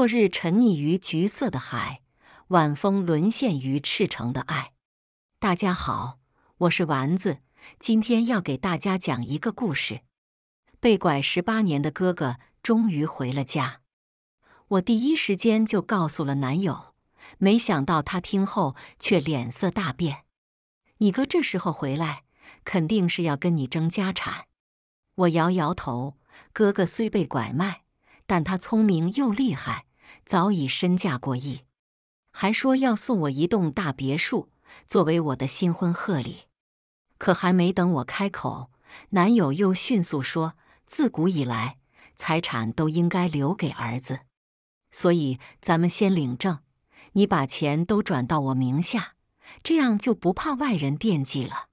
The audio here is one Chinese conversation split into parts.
落日沉溺于橘色的海，晚风沦陷于赤诚的爱。大家好，我是丸子，今天要给大家讲一个故事。被拐十八年的哥哥终于回了家，我第一时间就告诉了男友，没想到他听后却脸色大变。你哥这时候回来，肯定是要跟你争家产。我摇摇头，哥哥虽被拐卖，但他聪明又厉害。早已身价过亿，还说要送我一栋大别墅作为我的新婚贺礼。可还没等我开口，男友又迅速说：“自古以来，财产都应该留给儿子，所以咱们先领证，你把钱都转到我名下，这样就不怕外人惦记了。”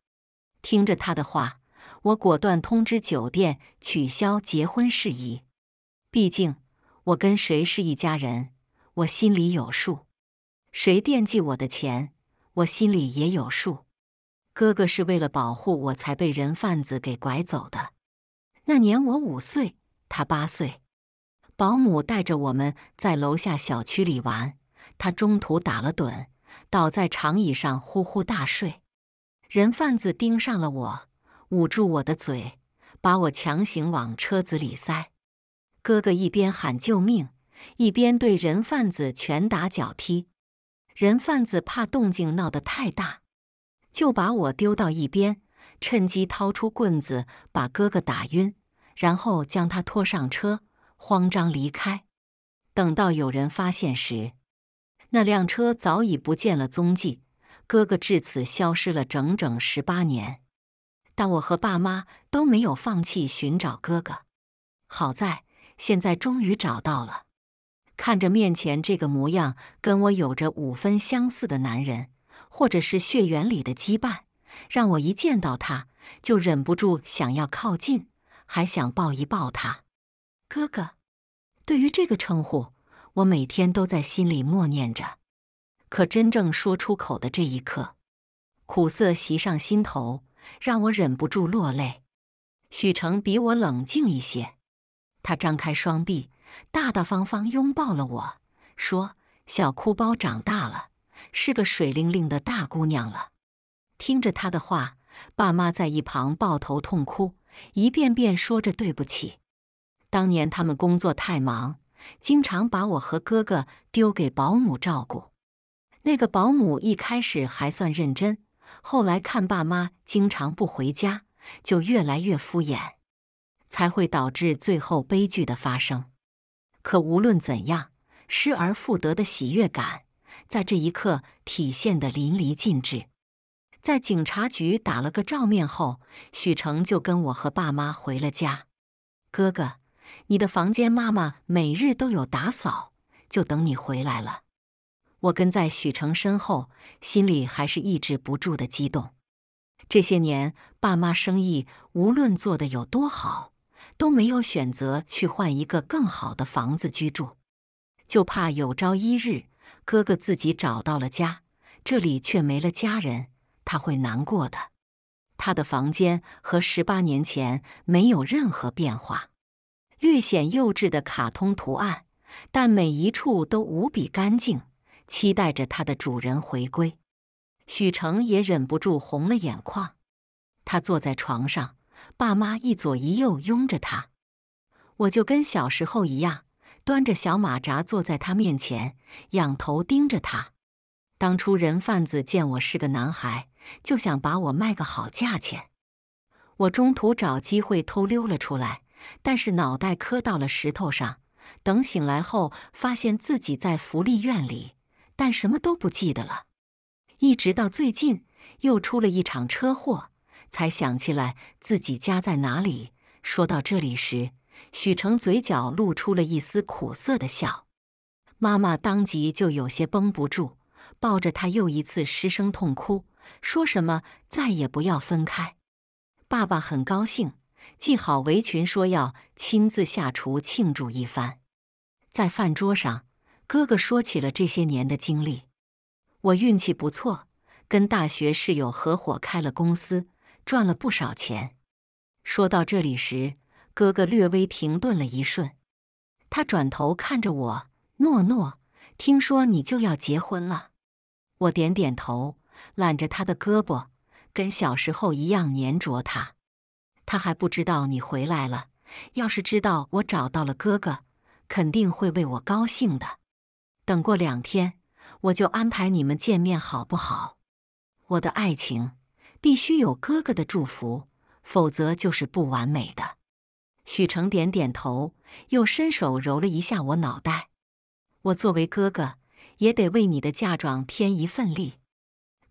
听着他的话，我果断通知酒店取消结婚事宜。毕竟我跟谁是一家人？我心里有数，谁惦记我的钱，我心里也有数。哥哥是为了保护我才被人贩子给拐走的。那年我五岁，他八岁。保姆带着我们在楼下小区里玩，他中途打了盹，倒在长椅上呼呼大睡。人贩子盯上了我，捂住我的嘴，把我强行往车子里塞。哥哥一边喊救命。一边对人贩子拳打脚踢，人贩子怕动静闹得太大，就把我丢到一边，趁机掏出棍子把哥哥打晕，然后将他拖上车，慌张离开。等到有人发现时，那辆车早已不见了踪迹，哥哥至此消失了整整十八年。但我和爸妈都没有放弃寻找哥哥，好在现在终于找到了。看着面前这个模样跟我有着五分相似的男人，或者是血缘里的羁绊，让我一见到他就忍不住想要靠近，还想抱一抱他。哥哥，对于这个称呼，我每天都在心里默念着，可真正说出口的这一刻，苦涩袭上心头，让我忍不住落泪。许成比我冷静一些，他张开双臂。大大方方拥抱了我，说：“小哭包长大了，是个水灵灵的大姑娘了。”听着他的话，爸妈在一旁抱头痛哭，一遍遍说着对不起。当年他们工作太忙，经常把我和哥哥丢给保姆照顾。那个保姆一开始还算认真，后来看爸妈经常不回家，就越来越敷衍，才会导致最后悲剧的发生。可无论怎样，失而复得的喜悦感在这一刻体现得淋漓尽致。在警察局打了个照面后，许成就跟我和爸妈回了家。哥哥，你的房间妈妈每日都有打扫，就等你回来了。我跟在许成身后，心里还是抑制不住的激动。这些年，爸妈生意无论做得有多好。都没有选择去换一个更好的房子居住，就怕有朝一日哥哥自己找到了家，这里却没了家人，他会难过的。他的房间和十八年前没有任何变化，略显幼稚的卡通图案，但每一处都无比干净，期待着他的主人回归。许成也忍不住红了眼眶，他坐在床上。爸妈一左一右拥着他，我就跟小时候一样，端着小马扎坐在他面前，仰头盯着他。当初人贩子见我是个男孩，就想把我卖个好价钱。我中途找机会偷溜了出来，但是脑袋磕到了石头上。等醒来后，发现自己在福利院里，但什么都不记得了。一直到最近，又出了一场车祸。才想起来自己家在哪里。说到这里时，许成嘴角露出了一丝苦涩的笑。妈妈当即就有些绷不住，抱着他又一次失声痛哭，说什么再也不要分开。爸爸很高兴，系好围裙说要亲自下厨庆祝一番。在饭桌上，哥哥说起了这些年的经历。我运气不错，跟大学室友合伙开了公司。赚了不少钱。说到这里时，哥哥略微停顿了一瞬，他转头看着我，诺诺，听说你就要结婚了。我点点头，揽着他的胳膊，跟小时候一样粘着他。他还不知道你回来了，要是知道我找到了哥哥，肯定会为我高兴的。等过两天，我就安排你们见面，好不好？我的爱情。必须有哥哥的祝福，否则就是不完美的。许成点点头，又伸手揉了一下我脑袋。我作为哥哥，也得为你的嫁妆添一份力。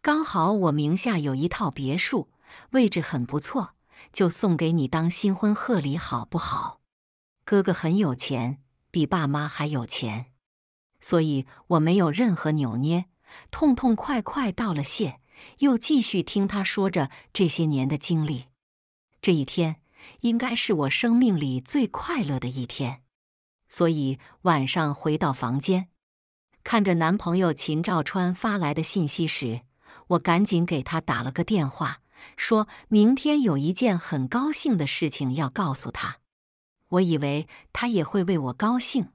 刚好我名下有一套别墅，位置很不错，就送给你当新婚贺礼，好不好？哥哥很有钱，比爸妈还有钱，所以我没有任何扭捏，痛痛快快道了谢。又继续听他说着这些年的经历。这一天应该是我生命里最快乐的一天，所以晚上回到房间，看着男朋友秦兆川发来的信息时，我赶紧给他打了个电话，说明天有一件很高兴的事情要告诉他。我以为他也会为我高兴，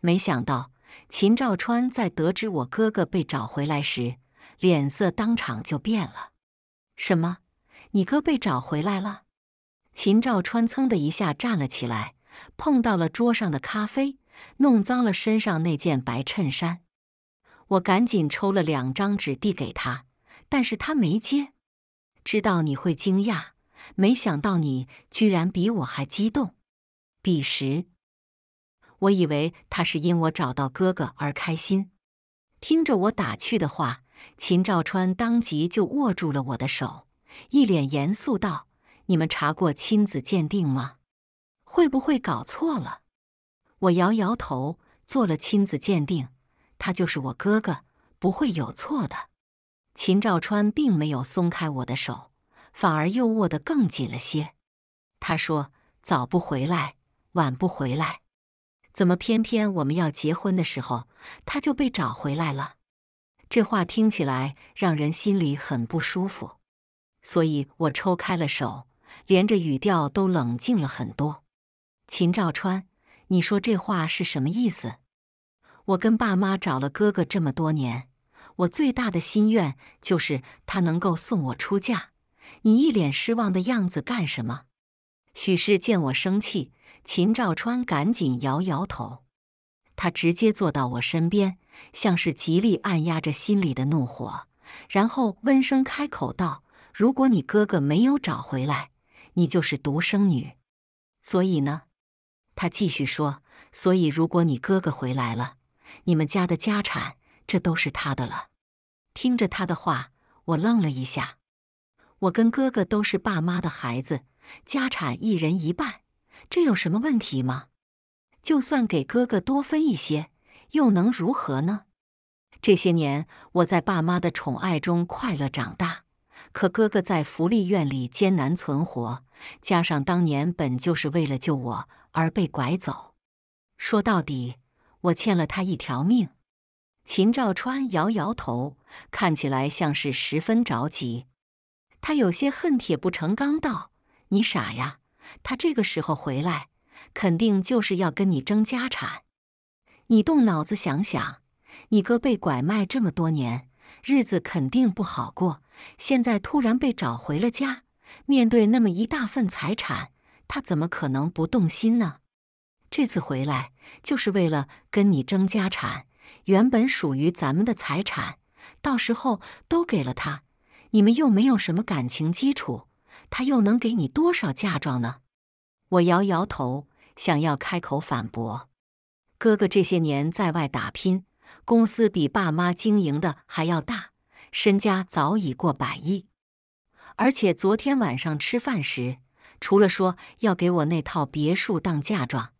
没想到秦兆川在得知我哥哥被找回来时。脸色当场就变了。什么？你哥被找回来了？秦兆川噌的一下站了起来，碰到了桌上的咖啡，弄脏了身上那件白衬衫。我赶紧抽了两张纸递给他，但是他没接。知道你会惊讶，没想到你居然比我还激动。彼时，我以为他是因我找到哥哥而开心，听着我打趣的话。秦兆川当即就握住了我的手，一脸严肃道：“你们查过亲子鉴定吗？会不会搞错了？”我摇摇头，做了亲子鉴定，他就是我哥哥，不会有错的。秦兆川并没有松开我的手，反而又握得更紧了些。他说：“早不回来，晚不回来，怎么偏偏我们要结婚的时候，他就被找回来了？”这话听起来让人心里很不舒服，所以我抽开了手，连着语调都冷静了很多。秦兆川，你说这话是什么意思？我跟爸妈找了哥哥这么多年，我最大的心愿就是他能够送我出嫁。你一脸失望的样子干什么？许氏见我生气，秦兆川赶紧摇摇头，他直接坐到我身边。像是极力按压着心里的怒火，然后温声开口道：“如果你哥哥没有找回来，你就是独生女。所以呢，他继续说：所以如果你哥哥回来了，你们家的家产这都是他的了。”听着他的话，我愣了一下。我跟哥哥都是爸妈的孩子，家产一人一半，这有什么问题吗？就算给哥哥多分一些。又能如何呢？这些年我在爸妈的宠爱中快乐长大，可哥哥在福利院里艰难存活，加上当年本就是为了救我而被拐走，说到底，我欠了他一条命。秦兆川摇摇头，看起来像是十分着急，他有些恨铁不成钢道：“你傻呀，他这个时候回来，肯定就是要跟你争家产。”你动脑子想想，你哥被拐卖这么多年，日子肯定不好过。现在突然被找回了家，面对那么一大份财产，他怎么可能不动心呢？这次回来就是为了跟你争家产，原本属于咱们的财产，到时候都给了他，你们又没有什么感情基础，他又能给你多少嫁妆呢？我摇摇头，想要开口反驳。哥哥这些年在外打拼，公司比爸妈经营的还要大，身家早已过百亿。而且昨天晚上吃饭时，除了说要给我那套别墅当嫁妆，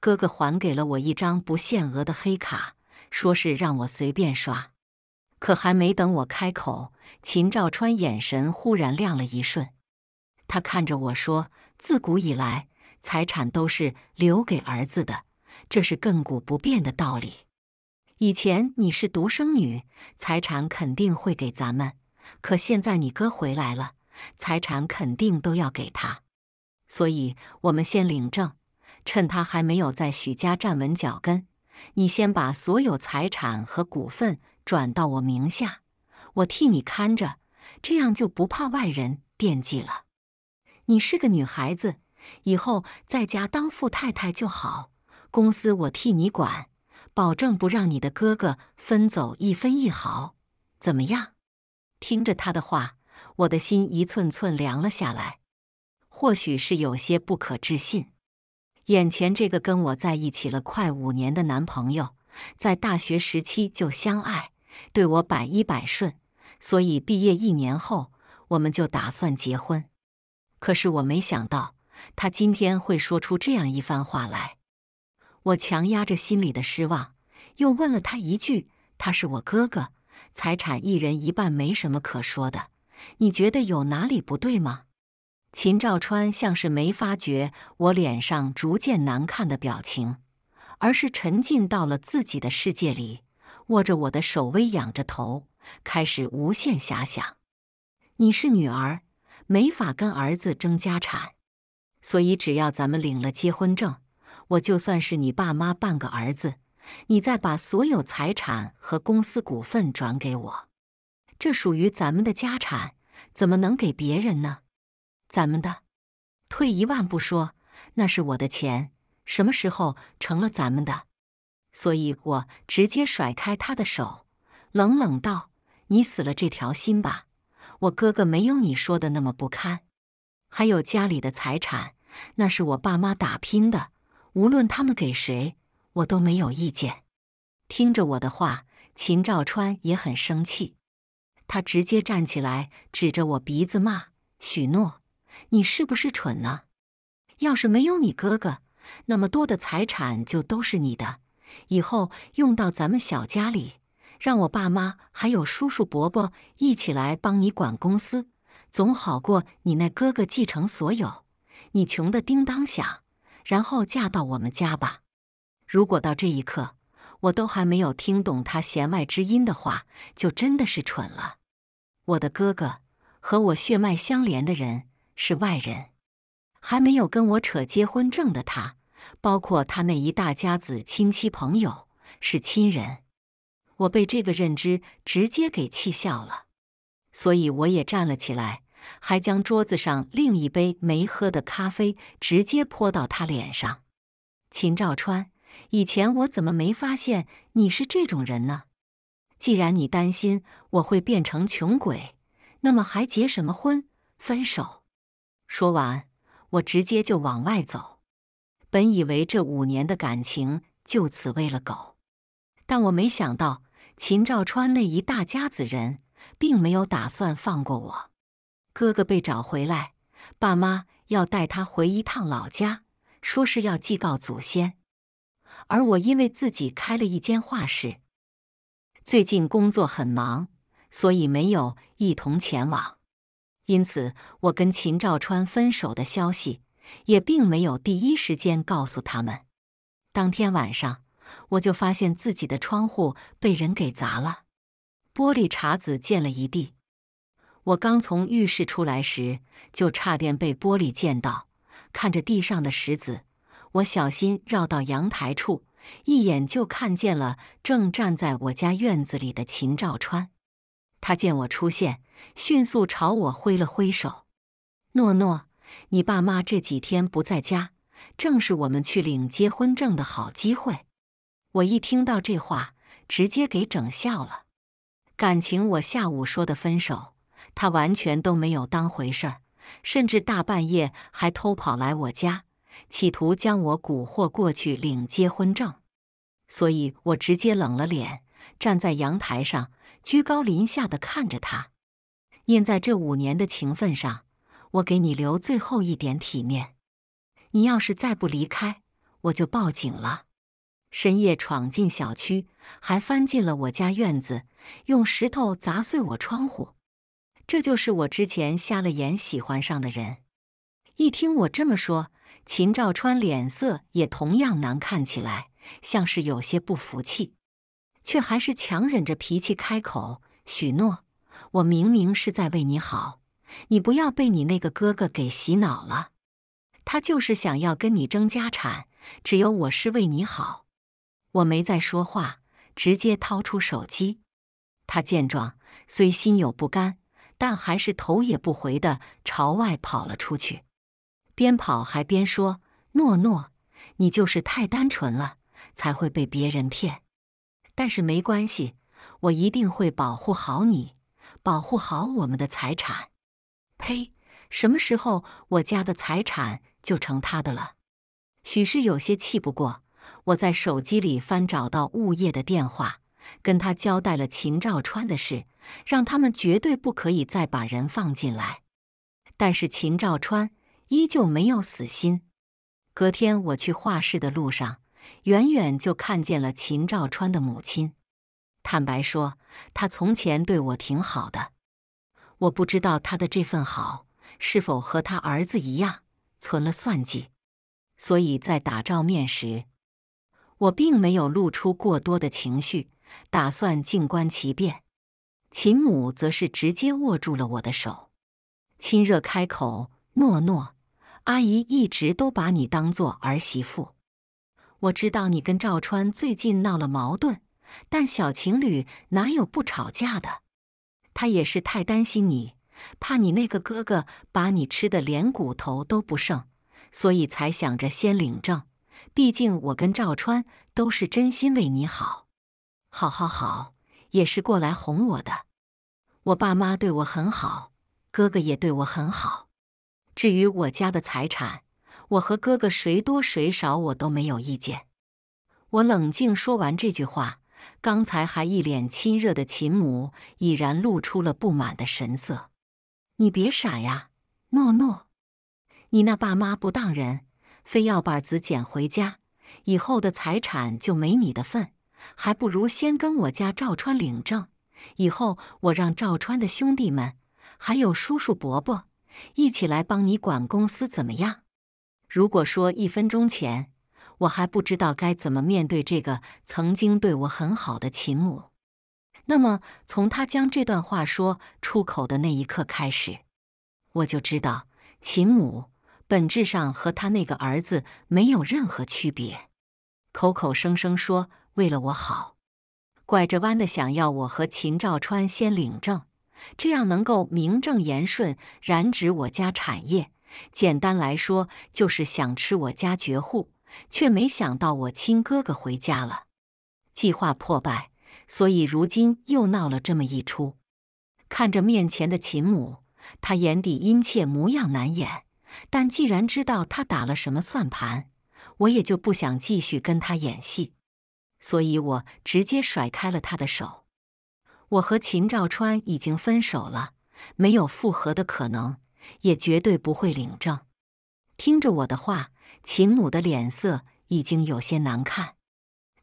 哥哥还给了我一张不限额的黑卡，说是让我随便刷。可还没等我开口，秦兆川眼神忽然亮了一瞬，他看着我说：“自古以来，财产都是留给儿子的。”这是亘古不变的道理。以前你是独生女，财产肯定会给咱们。可现在你哥回来了，财产肯定都要给他。所以我们先领证，趁他还没有在许家站稳脚跟，你先把所有财产和股份转到我名下，我替你看着，这样就不怕外人惦记了。你是个女孩子，以后在家当富太太就好。公司我替你管，保证不让你的哥哥分走一分一毫，怎么样？听着他的话，我的心一寸寸凉了下来。或许是有些不可置信，眼前这个跟我在一起了快五年的男朋友，在大学时期就相爱，对我百依百顺，所以毕业一年后我们就打算结婚。可是我没想到，他今天会说出这样一番话来。我强压着心里的失望，又问了他一句：“他是我哥哥，财产一人一半，没什么可说的。你觉得有哪里不对吗？”秦兆川像是没发觉我脸上逐渐难看的表情，而是沉浸到了自己的世界里，握着我的手，微仰着头，开始无限遐想：“你是女儿，没法跟儿子争家产，所以只要咱们领了结婚证。”我就算是你爸妈半个儿子，你再把所有财产和公司股份转给我，这属于咱们的家产，怎么能给别人呢？咱们的，退一万步说，那是我的钱，什么时候成了咱们的？所以我直接甩开他的手，冷冷道：“你死了这条心吧，我哥哥没有你说的那么不堪，还有家里的财产，那是我爸妈打拼的。”无论他们给谁，我都没有意见。听着我的话，秦兆川也很生气，他直接站起来，指着我鼻子骂：“许诺，你是不是蠢呢？要是没有你哥哥，那么多的财产就都是你的，以后用到咱们小家里，让我爸妈还有叔叔伯伯一起来帮你管公司，总好过你那哥哥继承所有，你穷的叮当响。”然后嫁到我们家吧。如果到这一刻我都还没有听懂他弦外之音的话，就真的是蠢了。我的哥哥和我血脉相连的人是外人，还没有跟我扯结婚证的他，包括他那一大家子亲戚朋友是亲人。我被这个认知直接给气笑了，所以我也站了起来。还将桌子上另一杯没喝的咖啡直接泼到他脸上。秦兆川，以前我怎么没发现你是这种人呢？既然你担心我会变成穷鬼，那么还结什么婚？分手！说完，我直接就往外走。本以为这五年的感情就此喂了狗，但我没想到秦兆川那一大家子人并没有打算放过我。哥哥被找回来，爸妈要带他回一趟老家，说是要祭告祖先。而我因为自己开了一间画室，最近工作很忙，所以没有一同前往。因此，我跟秦兆川分手的消息也并没有第一时间告诉他们。当天晚上，我就发现自己的窗户被人给砸了，玻璃碴子溅了一地。我刚从浴室出来时，就差点被玻璃溅到。看着地上的石子，我小心绕到阳台处，一眼就看见了正站在我家院子里的秦兆川。他见我出现，迅速朝我挥了挥手：“诺诺，你爸妈这几天不在家，正是我们去领结婚证的好机会。”我一听到这话，直接给整笑了。感情我下午说的分手。他完全都没有当回事儿，甚至大半夜还偷跑来我家，企图将我蛊惑过去领结婚证。所以我直接冷了脸，站在阳台上，居高临下的看着他。念在这五年的情分上，我给你留最后一点体面。你要是再不离开，我就报警了。深夜闯进小区，还翻进了我家院子，用石头砸碎我窗户。这就是我之前瞎了眼喜欢上的人。一听我这么说，秦兆川脸色也同样难看起来，像是有些不服气，却还是强忍着脾气开口许诺：“我明明是在为你好，你不要被你那个哥哥给洗脑了。他就是想要跟你争家产，只有我是为你好。”我没再说话，直接掏出手机。他见状，虽心有不甘。但还是头也不回的朝外跑了出去，边跑还边说：“诺诺，你就是太单纯了，才会被别人骗。但是没关系，我一定会保护好你，保护好我们的财产。”呸！什么时候我家的财产就成他的了？许是有些气不过，我在手机里翻找到物业的电话。跟他交代了秦兆川的事，让他们绝对不可以再把人放进来。但是秦兆川依旧没有死心。隔天我去画室的路上，远远就看见了秦兆川的母亲。坦白说，他从前对我挺好的。我不知道他的这份好是否和他儿子一样存了算计，所以在打照面时，我并没有露出过多的情绪。打算静观其变，秦母则是直接握住了我的手，亲热开口：“诺诺，阿姨一直都把你当做儿媳妇。我知道你跟赵川最近闹了矛盾，但小情侣哪有不吵架的？他也是太担心你，怕你那个哥哥把你吃的连骨头都不剩，所以才想着先领证。毕竟我跟赵川都是真心为你好。”好好好，也是过来哄我的。我爸妈对我很好，哥哥也对我很好。至于我家的财产，我和哥哥谁多谁少，我都没有意见。我冷静说完这句话，刚才还一脸亲热的秦母已然露出了不满的神色。你别傻呀，诺诺，你那爸妈不当人，非要把子捡回家，以后的财产就没你的份。还不如先跟我家赵川领证，以后我让赵川的兄弟们，还有叔叔伯伯一起来帮你管公司，怎么样？如果说一分钟前我还不知道该怎么面对这个曾经对我很好的秦母，那么从他将这段话说出口的那一刻开始，我就知道秦母本质上和他那个儿子没有任何区别，口口声声说。为了我好，拐着弯的想要我和秦兆川先领证，这样能够名正言顺染指我家产业。简单来说，就是想吃我家绝户，却没想到我亲哥哥回家了，计划破败，所以如今又闹了这么一出。看着面前的秦母，他眼底殷切模样难掩，但既然知道他打了什么算盘，我也就不想继续跟他演戏。所以，我直接甩开了他的手。我和秦兆川已经分手了，没有复合的可能，也绝对不会领证。听着我的话，秦母的脸色已经有些难看。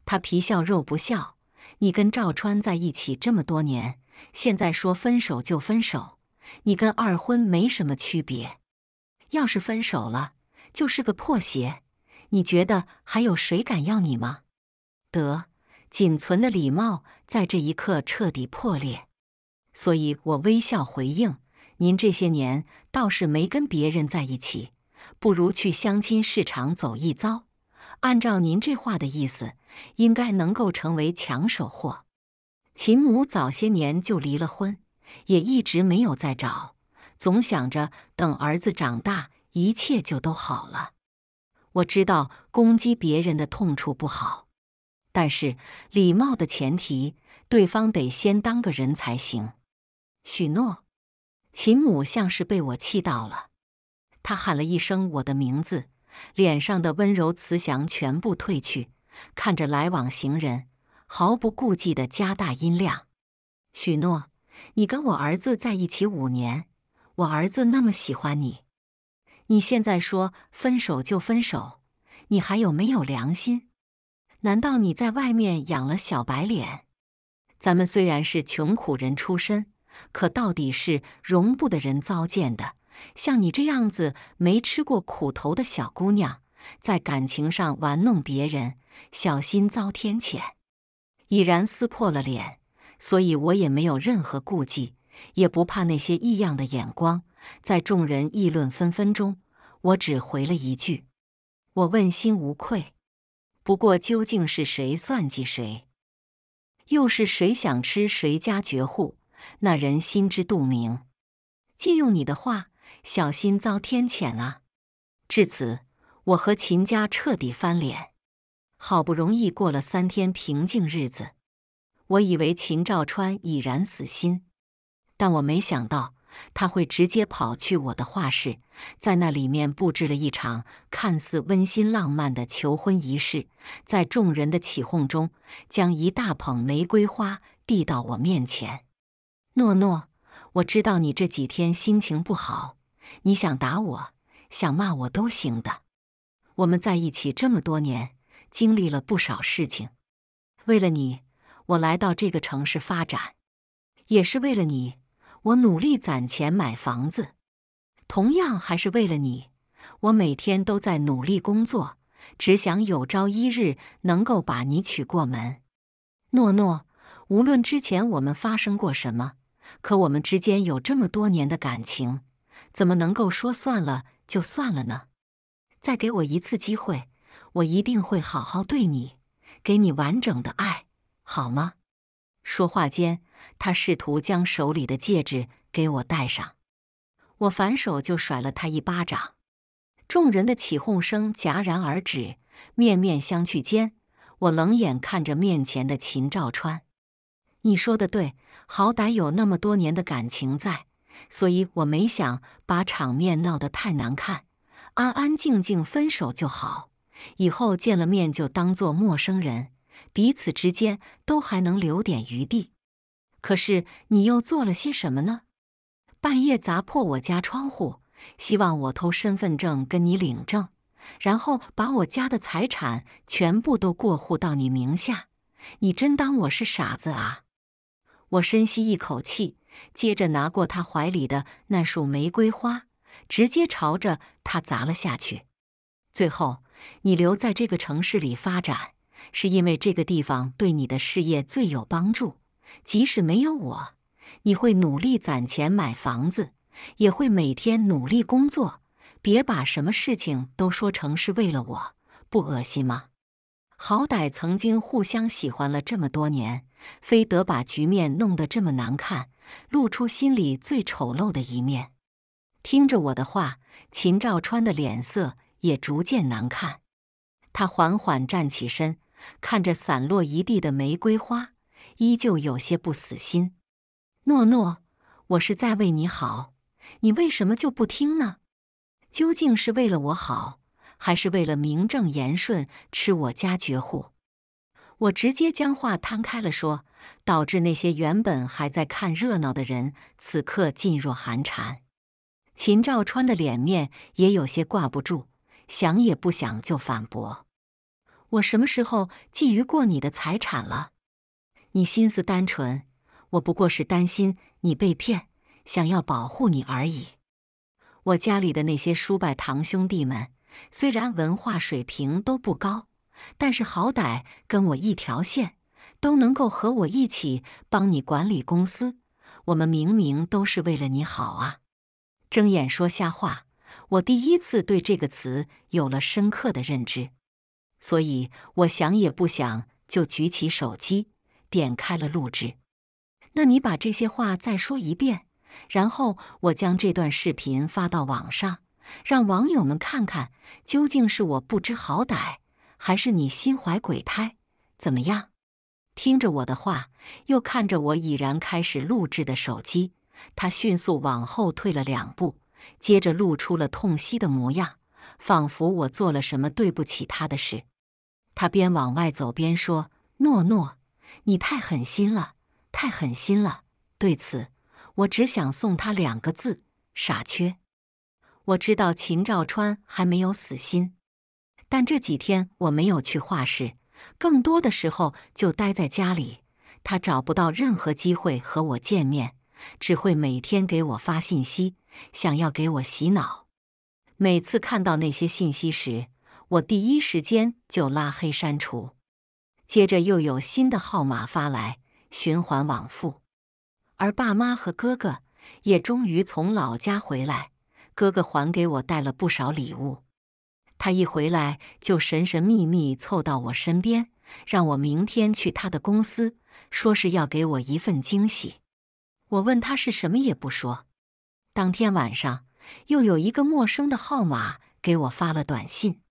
他皮笑肉不笑：“你跟赵川在一起这么多年，现在说分手就分手，你跟二婚没什么区别。要是分手了，就是个破鞋。你觉得还有谁敢要你吗？”得，仅存的礼貌在这一刻彻底破裂，所以我微笑回应：“您这些年倒是没跟别人在一起，不如去相亲市场走一遭。按照您这话的意思，应该能够成为抢手货。”秦母早些年就离了婚，也一直没有再找，总想着等儿子长大，一切就都好了。我知道攻击别人的痛处不好。但是，礼貌的前提，对方得先当个人才行。许诺，秦母像是被我气到了，她喊了一声我的名字，脸上的温柔慈祥全部褪去，看着来往行人，毫不顾忌地加大音量：“许诺，你跟我儿子在一起五年，我儿子那么喜欢你，你现在说分手就分手，你还有没有良心？”难道你在外面养了小白脸？咱们虽然是穷苦人出身，可到底是容不得人糟践的。像你这样子没吃过苦头的小姑娘，在感情上玩弄别人，小心遭天谴。已然撕破了脸，所以我也没有任何顾忌，也不怕那些异样的眼光。在众人议论纷纷中，我只回了一句：“我问心无愧。”不过，究竟是谁算计谁？又是谁想吃谁家绝户？那人心知肚明。借用你的话，小心遭天谴啊！至此，我和秦家彻底翻脸。好不容易过了三天平静日子，我以为秦兆川已然死心，但我没想到。他会直接跑去我的画室，在那里面布置了一场看似温馨浪漫的求婚仪式，在众人的起哄中，将一大捧玫瑰花递到我面前。诺诺，我知道你这几天心情不好，你想打我，想骂我都行的。我们在一起这么多年，经历了不少事情。为了你，我来到这个城市发展，也是为了你。我努力攒钱买房子，同样还是为了你。我每天都在努力工作，只想有朝一日能够把你娶过门。诺诺，无论之前我们发生过什么，可我们之间有这么多年的感情，怎么能够说算了就算了呢？再给我一次机会，我一定会好好对你，给你完整的爱，好吗？说话间。他试图将手里的戒指给我戴上，我反手就甩了他一巴掌。众人的起哄声戛然而止，面面相觑间，我冷眼看着面前的秦兆川。你说的对，好歹有那么多年的感情在，所以我没想把场面闹得太难看，安安静静分手就好。以后见了面就当做陌生人，彼此之间都还能留点余地。可是你又做了些什么呢？半夜砸破我家窗户，希望我偷身份证跟你领证，然后把我家的财产全部都过户到你名下。你真当我是傻子啊！我深吸一口气，接着拿过他怀里的那束玫瑰花，直接朝着他砸了下去。最后，你留在这个城市里发展，是因为这个地方对你的事业最有帮助。即使没有我，你会努力攒钱买房子，也会每天努力工作。别把什么事情都说成是为了我，不恶心吗？好歹曾经互相喜欢了这么多年，非得把局面弄得这么难看，露出心里最丑陋的一面。听着我的话，秦兆川的脸色也逐渐难看。他缓缓站起身，看着散落一地的玫瑰花。依旧有些不死心，诺诺，我是在为你好，你为什么就不听呢？究竟是为了我好，还是为了名正言顺吃我家绝户？我直接将话摊开了说，导致那些原本还在看热闹的人此刻噤若寒蝉。秦兆川的脸面也有些挂不住，想也不想就反驳：“我什么时候觊觎过你的财产了？”你心思单纯，我不过是担心你被骗，想要保护你而已。我家里的那些叔伯堂兄弟们，虽然文化水平都不高，但是好歹跟我一条线，都能够和我一起帮你管理公司。我们明明都是为了你好啊！睁眼说瞎话，我第一次对这个词有了深刻的认知，所以我想也不想就举起手机。点开了录制，那你把这些话再说一遍，然后我将这段视频发到网上，让网友们看看究竟是我不知好歹，还是你心怀鬼胎，怎么样？听着我的话，又看着我已然开始录制的手机，他迅速往后退了两步，接着露出了痛惜的模样，仿佛我做了什么对不起他的事。他边往外走边说：“诺诺。”你太狠心了，太狠心了！对此，我只想送他两个字：傻缺。我知道秦兆川还没有死心，但这几天我没有去画室，更多的时候就待在家里。他找不到任何机会和我见面，只会每天给我发信息，想要给我洗脑。每次看到那些信息时，我第一时间就拉黑删除。接着又有新的号码发来，循环往复。而爸妈和哥哥也终于从老家回来，哥哥还给我带了不少礼物。他一回来就神神秘秘凑到我身边，让我明天去他的公司，说是要给我一份惊喜。我问他是什么，也不说。当天晚上，又有一个陌生的号码给我发了短信，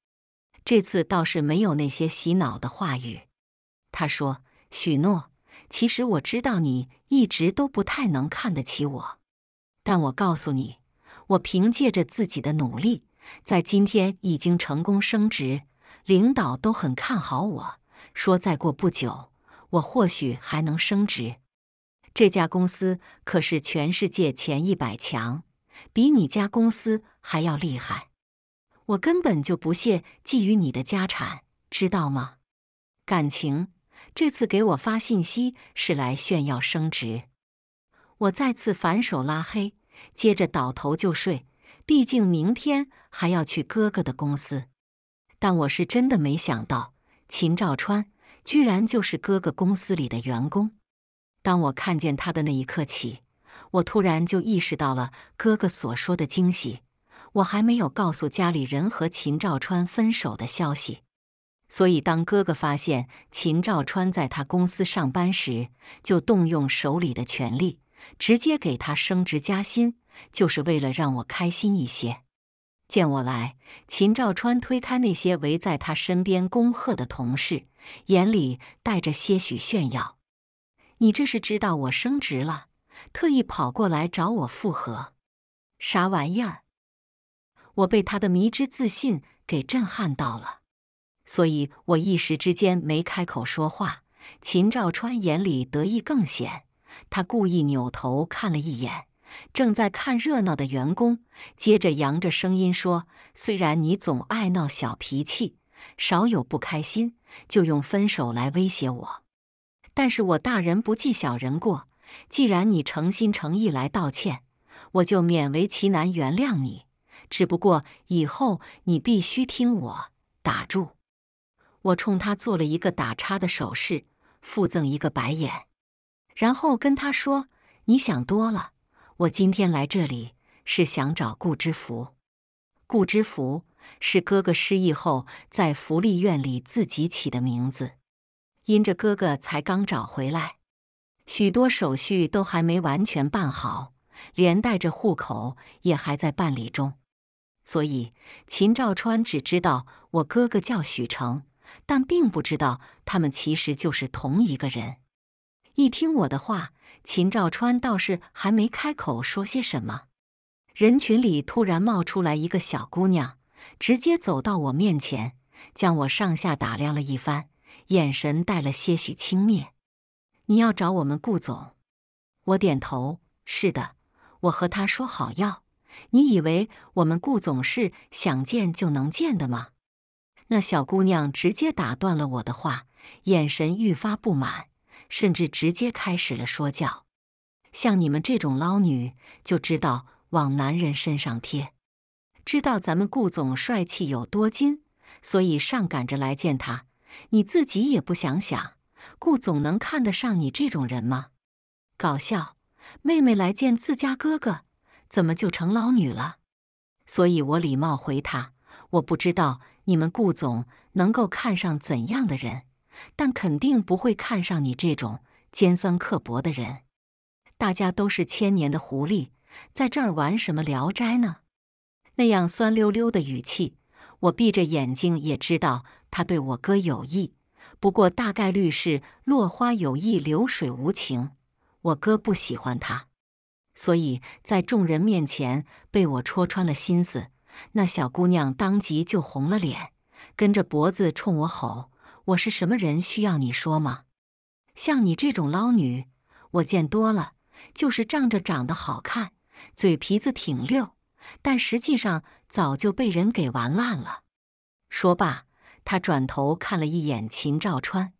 这次倒是没有那些洗脑的话语。他说：“许诺，其实我知道你一直都不太能看得起我，但我告诉你，我凭借着自己的努力，在今天已经成功升职，领导都很看好我，说再过不久我或许还能升职。这家公司可是全世界前一百强，比你家公司还要厉害，我根本就不屑觊觎你的家产，知道吗？感情。”这次给我发信息是来炫耀升职，我再次反手拉黑，接着倒头就睡。毕竟明天还要去哥哥的公司，但我是真的没想到，秦兆川居然就是哥哥公司里的员工。当我看见他的那一刻起，我突然就意识到了哥哥所说的惊喜。我还没有告诉家里人和秦兆川分手的消息。所以，当哥哥发现秦兆川在他公司上班时，就动用手里的权力，直接给他升职加薪，就是为了让我开心一些。见我来，秦兆川推开那些围在他身边恭贺的同事，眼里带着些许炫耀：“你这是知道我升职了，特意跑过来找我复合？啥玩意儿？”我被他的迷之自信给震撼到了。所以我一时之间没开口说话。秦兆川眼里得意更显，他故意扭头看了一眼正在看热闹的员工，接着扬着声音说：“虽然你总爱闹小脾气，少有不开心就用分手来威胁我，但是我大人不计小人过，既然你诚心诚意来道歉，我就勉为其难原谅你。只不过以后你必须听我打住。”我冲他做了一个打叉的手势，附赠一个白眼，然后跟他说：“你想多了，我今天来这里是想找顾之福。顾之福是哥哥失忆后在福利院里自己起的名字。因着哥哥才刚找回来，许多手续都还没完全办好，连带着户口也还在办理中。所以秦兆川只知道我哥哥叫许成。”但并不知道他们其实就是同一个人。一听我的话，秦兆川倒是还没开口说些什么。人群里突然冒出来一个小姑娘，直接走到我面前，将我上下打量了一番，眼神带了些许轻蔑：“你要找我们顾总？”我点头：“是的，我和他说好要。”你以为我们顾总是想见就能见的吗？那小姑娘直接打断了我的话，眼神愈发不满，甚至直接开始了说教：“像你们这种捞女，就知道往男人身上贴，知道咱们顾总帅气有多金，所以上赶着来见他。你自己也不想想，顾总能看得上你这种人吗？”搞笑，妹妹来见自家哥哥，怎么就成捞女了？所以我礼貌回她：“我不知道。”你们顾总能够看上怎样的人，但肯定不会看上你这种尖酸刻薄的人。大家都是千年的狐狸，在这儿玩什么聊斋呢？那样酸溜溜的语气，我闭着眼睛也知道他对我哥有意。不过大概率是落花有意流水无情，我哥不喜欢他，所以在众人面前被我戳穿了心思。那小姑娘当即就红了脸，跟着脖子冲我吼：“我是什么人需要你说吗？像你这种捞女，我见多了，就是仗着长得好看，嘴皮子挺溜，但实际上早就被人给玩烂了。”说罢，她转头看了一眼秦兆川：“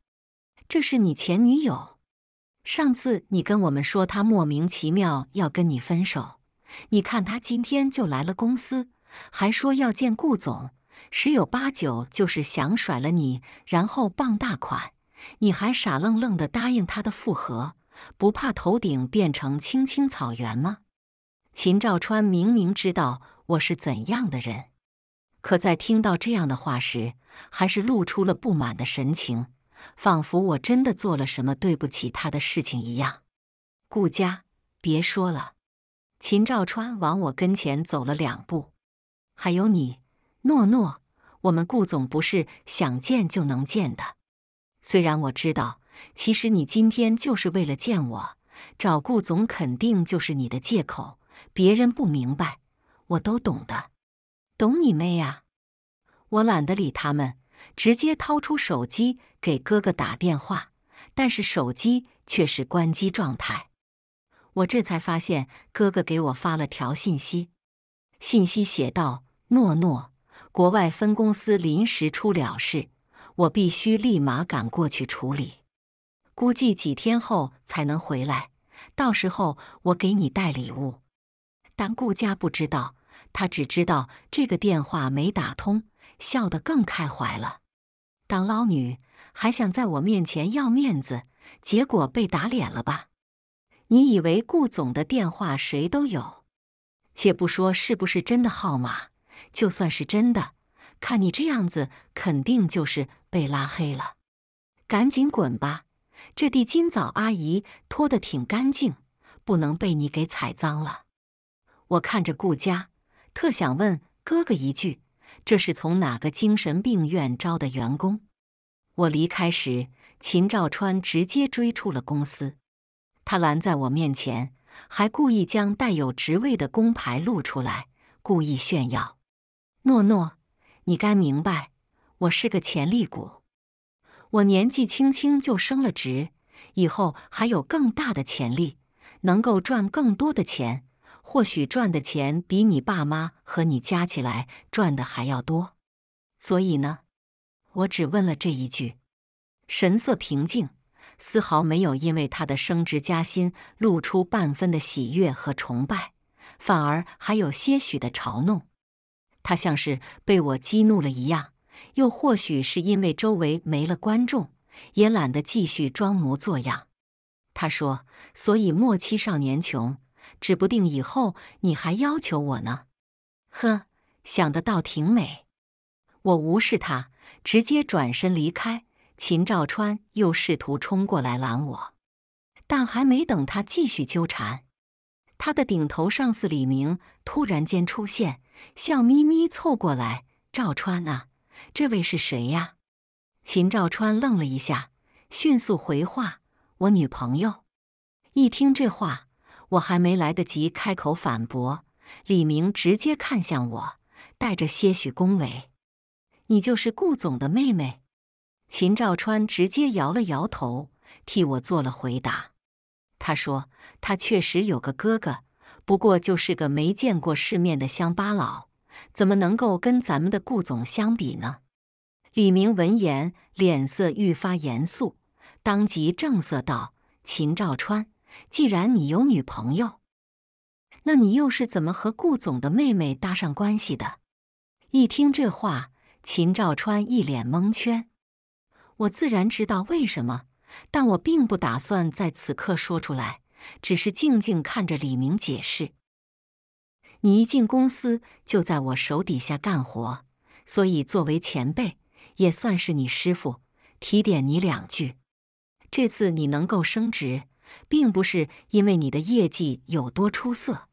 这是你前女友，上次你跟我们说她莫名其妙要跟你分手，你看她今天就来了公司。”还说要见顾总，十有八九就是想甩了你，然后傍大款。你还傻愣愣的答应他的复合，不怕头顶变成青青草原吗？秦兆川明明知道我是怎样的人，可在听到这样的话时，还是露出了不满的神情，仿佛我真的做了什么对不起他的事情一样。顾佳，别说了。秦兆川往我跟前走了两步。还有你，诺诺，我们顾总不是想见就能见的。虽然我知道，其实你今天就是为了见我，找顾总肯定就是你的借口。别人不明白，我都懂的，懂你妹呀！我懒得理他们，直接掏出手机给哥哥打电话，但是手机却是关机状态。我这才发现，哥哥给我发了条信息，信息写道。诺诺，国外分公司临时出了事，我必须立马赶过去处理，估计几天后才能回来。到时候我给你带礼物。但顾佳不知道，她只知道这个电话没打通，笑得更开怀了。当捞女还想在我面前要面子，结果被打脸了吧？你以为顾总的电话谁都有？且不说是不是真的号码。就算是真的，看你这样子，肯定就是被拉黑了。赶紧滚吧！这地今早阿姨拖得挺干净，不能被你给踩脏了。我看着顾家，特想问哥哥一句：这是从哪个精神病院招的员工？我离开时，秦兆川直接追出了公司。他拦在我面前，还故意将带有职位的工牌露出来，故意炫耀。诺诺，你该明白，我是个潜力股。我年纪轻轻就升了职，以后还有更大的潜力，能够赚更多的钱。或许赚的钱比你爸妈和你加起来赚的还要多。所以呢，我只问了这一句，神色平静，丝毫没有因为他的升职加薪露出半分的喜悦和崇拜，反而还有些许的嘲弄。他像是被我激怒了一样，又或许是因为周围没了观众，也懒得继续装模作样。他说：“所以莫欺少年穷，指不定以后你还要求我呢。”呵，想的倒挺美。我无视他，直接转身离开。秦兆川又试图冲过来拦我，但还没等他继续纠缠，他的顶头上司李明突然间出现。笑眯眯凑过来：“赵川啊，这位是谁呀？”秦赵川愣了一下，迅速回话：“我女朋友。”一听这话，我还没来得及开口反驳，李明直接看向我，带着些许恭维：“你就是顾总的妹妹？”秦赵川直接摇了摇头，替我做了回答。他说：“他确实有个哥哥。”不过就是个没见过世面的乡巴佬，怎么能够跟咱们的顾总相比呢？李明闻言，脸色愈发严肃，当即正色道：“秦兆川，既然你有女朋友，那你又是怎么和顾总的妹妹搭上关系的？”一听这话，秦兆川一脸蒙圈。我自然知道为什么，但我并不打算在此刻说出来。只是静静看着李明解释：“你一进公司就在我手底下干活，所以作为前辈，也算是你师傅，提点你两句。这次你能够升职，并不是因为你的业绩有多出色，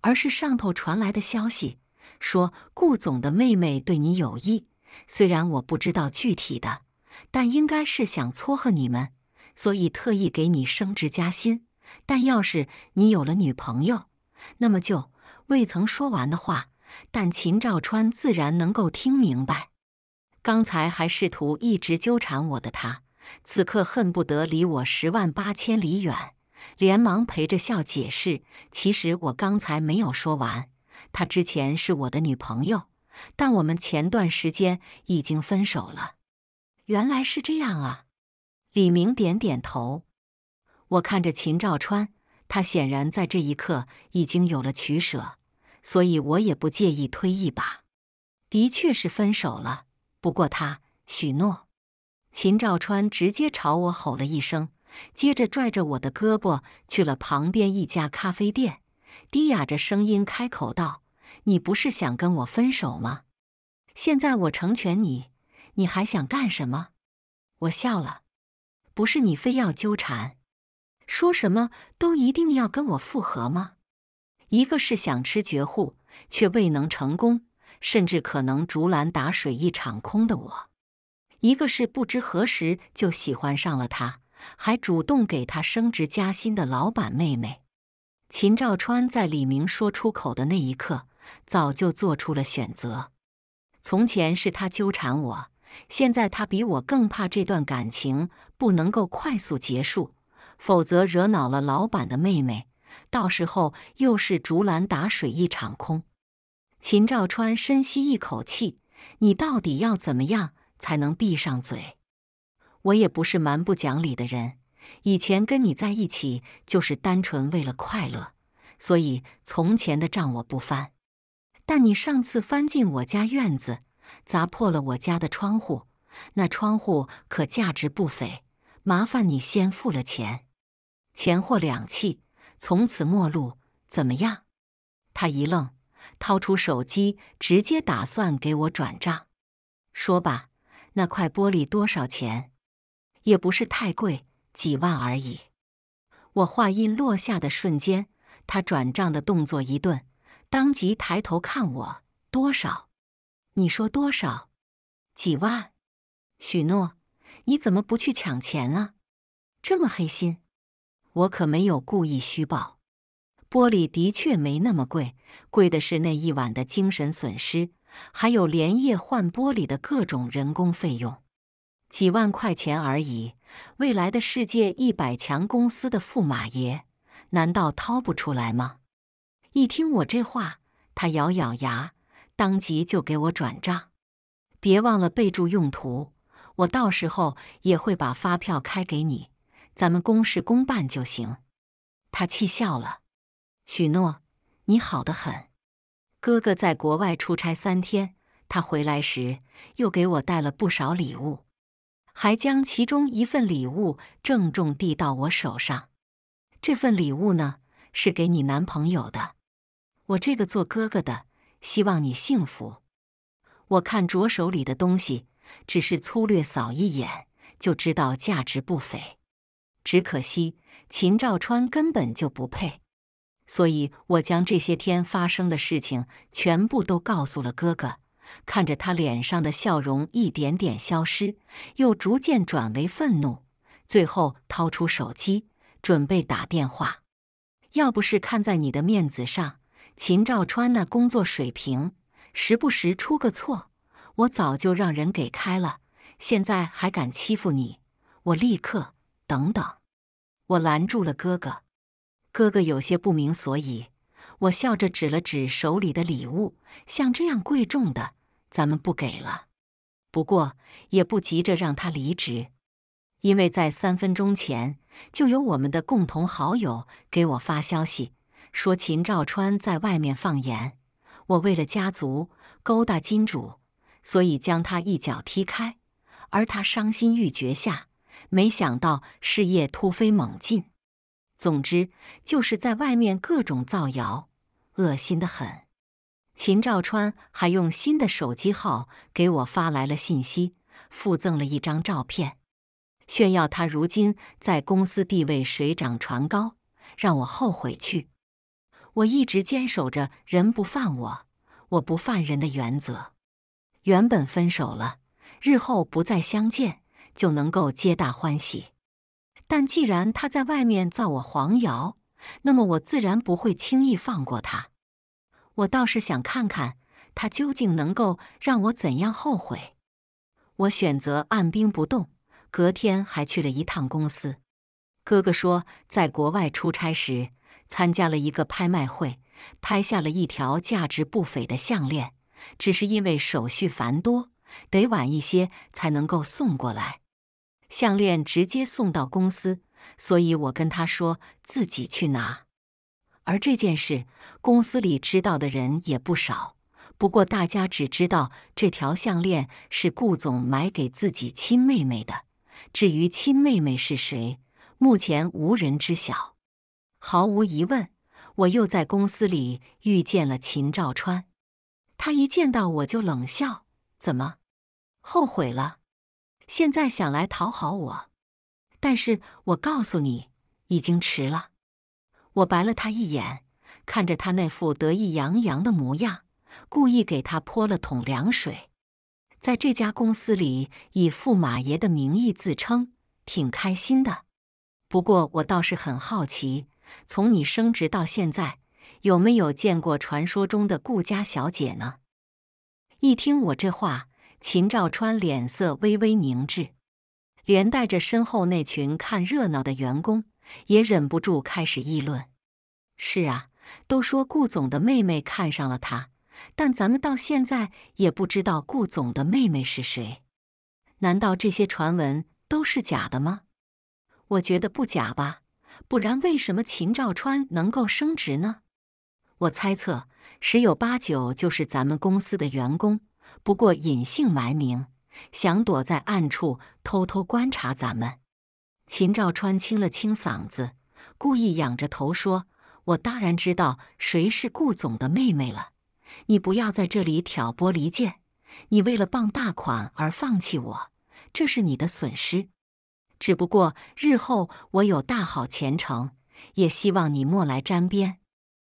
而是上头传来的消息说，顾总的妹妹对你有意。虽然我不知道具体的，但应该是想撮合你们，所以特意给你升职加薪。”但要是你有了女朋友，那么就未曾说完的话。但秦兆川自然能够听明白。刚才还试图一直纠缠我的他，此刻恨不得离我十万八千里远，连忙陪着笑解释：“其实我刚才没有说完，她之前是我的女朋友，但我们前段时间已经分手了。”原来是这样啊！李明点点头。我看着秦兆川，他显然在这一刻已经有了取舍，所以我也不介意推一把。的确是分手了，不过他许诺。秦兆川直接朝我吼了一声，接着拽着我的胳膊去了旁边一家咖啡店，低哑着声音开口道：“你不是想跟我分手吗？现在我成全你，你还想干什么？”我笑了，不是你非要纠缠。说什么都一定要跟我复合吗？一个是想吃绝户却未能成功，甚至可能竹篮打水一场空的我；一个是不知何时就喜欢上了他，还主动给他升职加薪的老板妹妹。秦兆川在李明说出口的那一刻，早就做出了选择。从前是他纠缠我，现在他比我更怕这段感情不能够快速结束。否则惹恼了老板的妹妹，到时候又是竹篮打水一场空。秦兆川深吸一口气：“你到底要怎么样才能闭上嘴？”我也不是蛮不讲理的人，以前跟你在一起就是单纯为了快乐，所以从前的账我不翻。但你上次翻进我家院子，砸破了我家的窗户，那窗户可价值不菲，麻烦你先付了钱。钱货两讫，从此陌路，怎么样？他一愣，掏出手机，直接打算给我转账。说吧，那块玻璃多少钱？也不是太贵，几万而已。我话音落下的瞬间，他转账的动作一顿，当即抬头看我：“多少？你说多少？几万？”许诺，你怎么不去抢钱啊？这么黑心！我可没有故意虚报，玻璃的确没那么贵，贵的是那一晚的精神损失，还有连夜换玻璃的各种人工费用，几万块钱而已。未来的世界一百强公司的驸马爷，难道掏不出来吗？一听我这话，他咬咬牙，当即就给我转账。别忘了备注用途，我到时候也会把发票开给你。咱们公事公办就行。他气笑了。许诺，你好的很。哥哥在国外出差三天，他回来时又给我带了不少礼物，还将其中一份礼物郑重递到我手上。这份礼物呢，是给你男朋友的。我这个做哥哥的，希望你幸福。我看着手里的东西，只是粗略扫一眼，就知道价值不菲。只可惜，秦兆川根本就不配，所以我将这些天发生的事情全部都告诉了哥哥。看着他脸上的笑容一点点消失，又逐渐转为愤怒，最后掏出手机准备打电话。要不是看在你的面子上，秦兆川那工作水平，时不时出个错，我早就让人给开了。现在还敢欺负你，我立刻。等等，我拦住了哥哥。哥哥有些不明所以，我笑着指了指手里的礼物，像这样贵重的，咱们不给了。不过也不急着让他离职，因为在三分钟前就有我们的共同好友给我发消息，说秦兆川在外面放盐。我为了家族勾搭金主，所以将他一脚踢开，而他伤心欲绝下。没想到事业突飞猛进，总之就是在外面各种造谣，恶心的很。秦兆川还用新的手机号给我发来了信息，附赠了一张照片，炫耀他如今在公司地位水涨船高，让我后悔去。我一直坚守着“人不犯我，我不犯人”的原则，原本分手了，日后不再相见。就能够皆大欢喜，但既然他在外面造我黄谣，那么我自然不会轻易放过他。我倒是想看看他究竟能够让我怎样后悔。我选择按兵不动，隔天还去了一趟公司。哥哥说，在国外出差时参加了一个拍卖会，拍下了一条价值不菲的项链，只是因为手续繁多，得晚一些才能够送过来。项链直接送到公司，所以我跟他说自己去拿。而这件事，公司里知道的人也不少，不过大家只知道这条项链是顾总买给自己亲妹妹的。至于亲妹妹是谁，目前无人知晓。毫无疑问，我又在公司里遇见了秦兆川。他一见到我就冷笑：“怎么，后悔了？”现在想来讨好我，但是我告诉你，已经迟了。我白了他一眼，看着他那副得意洋洋的模样，故意给他泼了桶凉水。在这家公司里，以驸马爷的名义自称，挺开心的。不过，我倒是很好奇，从你升职到现在，有没有见过传说中的顾家小姐呢？一听我这话。秦兆川脸色微微凝滞，连带着身后那群看热闹的员工也忍不住开始议论：“是啊，都说顾总的妹妹看上了他，但咱们到现在也不知道顾总的妹妹是谁。难道这些传闻都是假的吗？我觉得不假吧，不然为什么秦兆川能够升职呢？我猜测十有八九就是咱们公司的员工。”不过隐姓埋名，想躲在暗处偷偷观察咱们。秦兆川清了清嗓子，故意仰着头说：“我当然知道谁是顾总的妹妹了。你不要在这里挑拨离间。你为了傍大款而放弃我，这是你的损失。只不过日后我有大好前程，也希望你莫来沾边。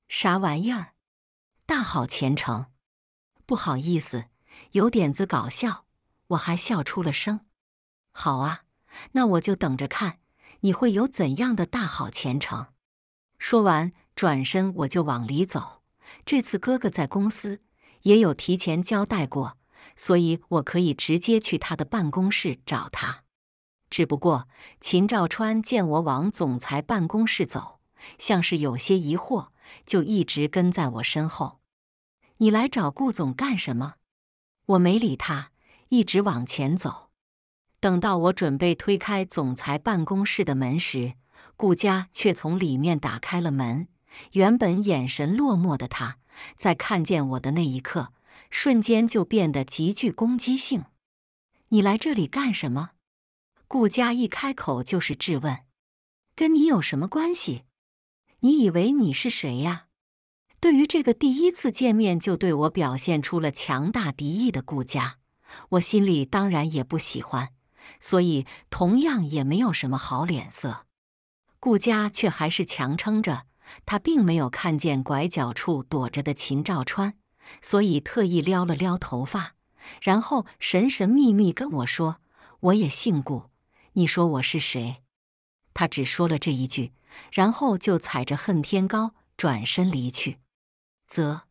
啥玩意儿？大好前程？不好意思。”有点子搞笑，我还笑出了声。好啊，那我就等着看你会有怎样的大好前程。说完，转身我就往里走。这次哥哥在公司也有提前交代过，所以我可以直接去他的办公室找他。只不过秦兆川见我往总裁办公室走，像是有些疑惑，就一直跟在我身后。你来找顾总干什么？我没理他，一直往前走。等到我准备推开总裁办公室的门时，顾佳却从里面打开了门。原本眼神落寞的他，在看见我的那一刻，瞬间就变得极具攻击性。“你来这里干什么？”顾佳一开口就是质问，“跟你有什么关系？你以为你是谁呀？”对于这个第一次见面就对我表现出了强大敌意的顾家，我心里当然也不喜欢，所以同样也没有什么好脸色。顾家却还是强撑着，他并没有看见拐角处躲着的秦兆川，所以特意撩了撩头发，然后神神秘秘跟我说：“我也姓顾，你说我是谁？”他只说了这一句，然后就踩着恨天高转身离去。则，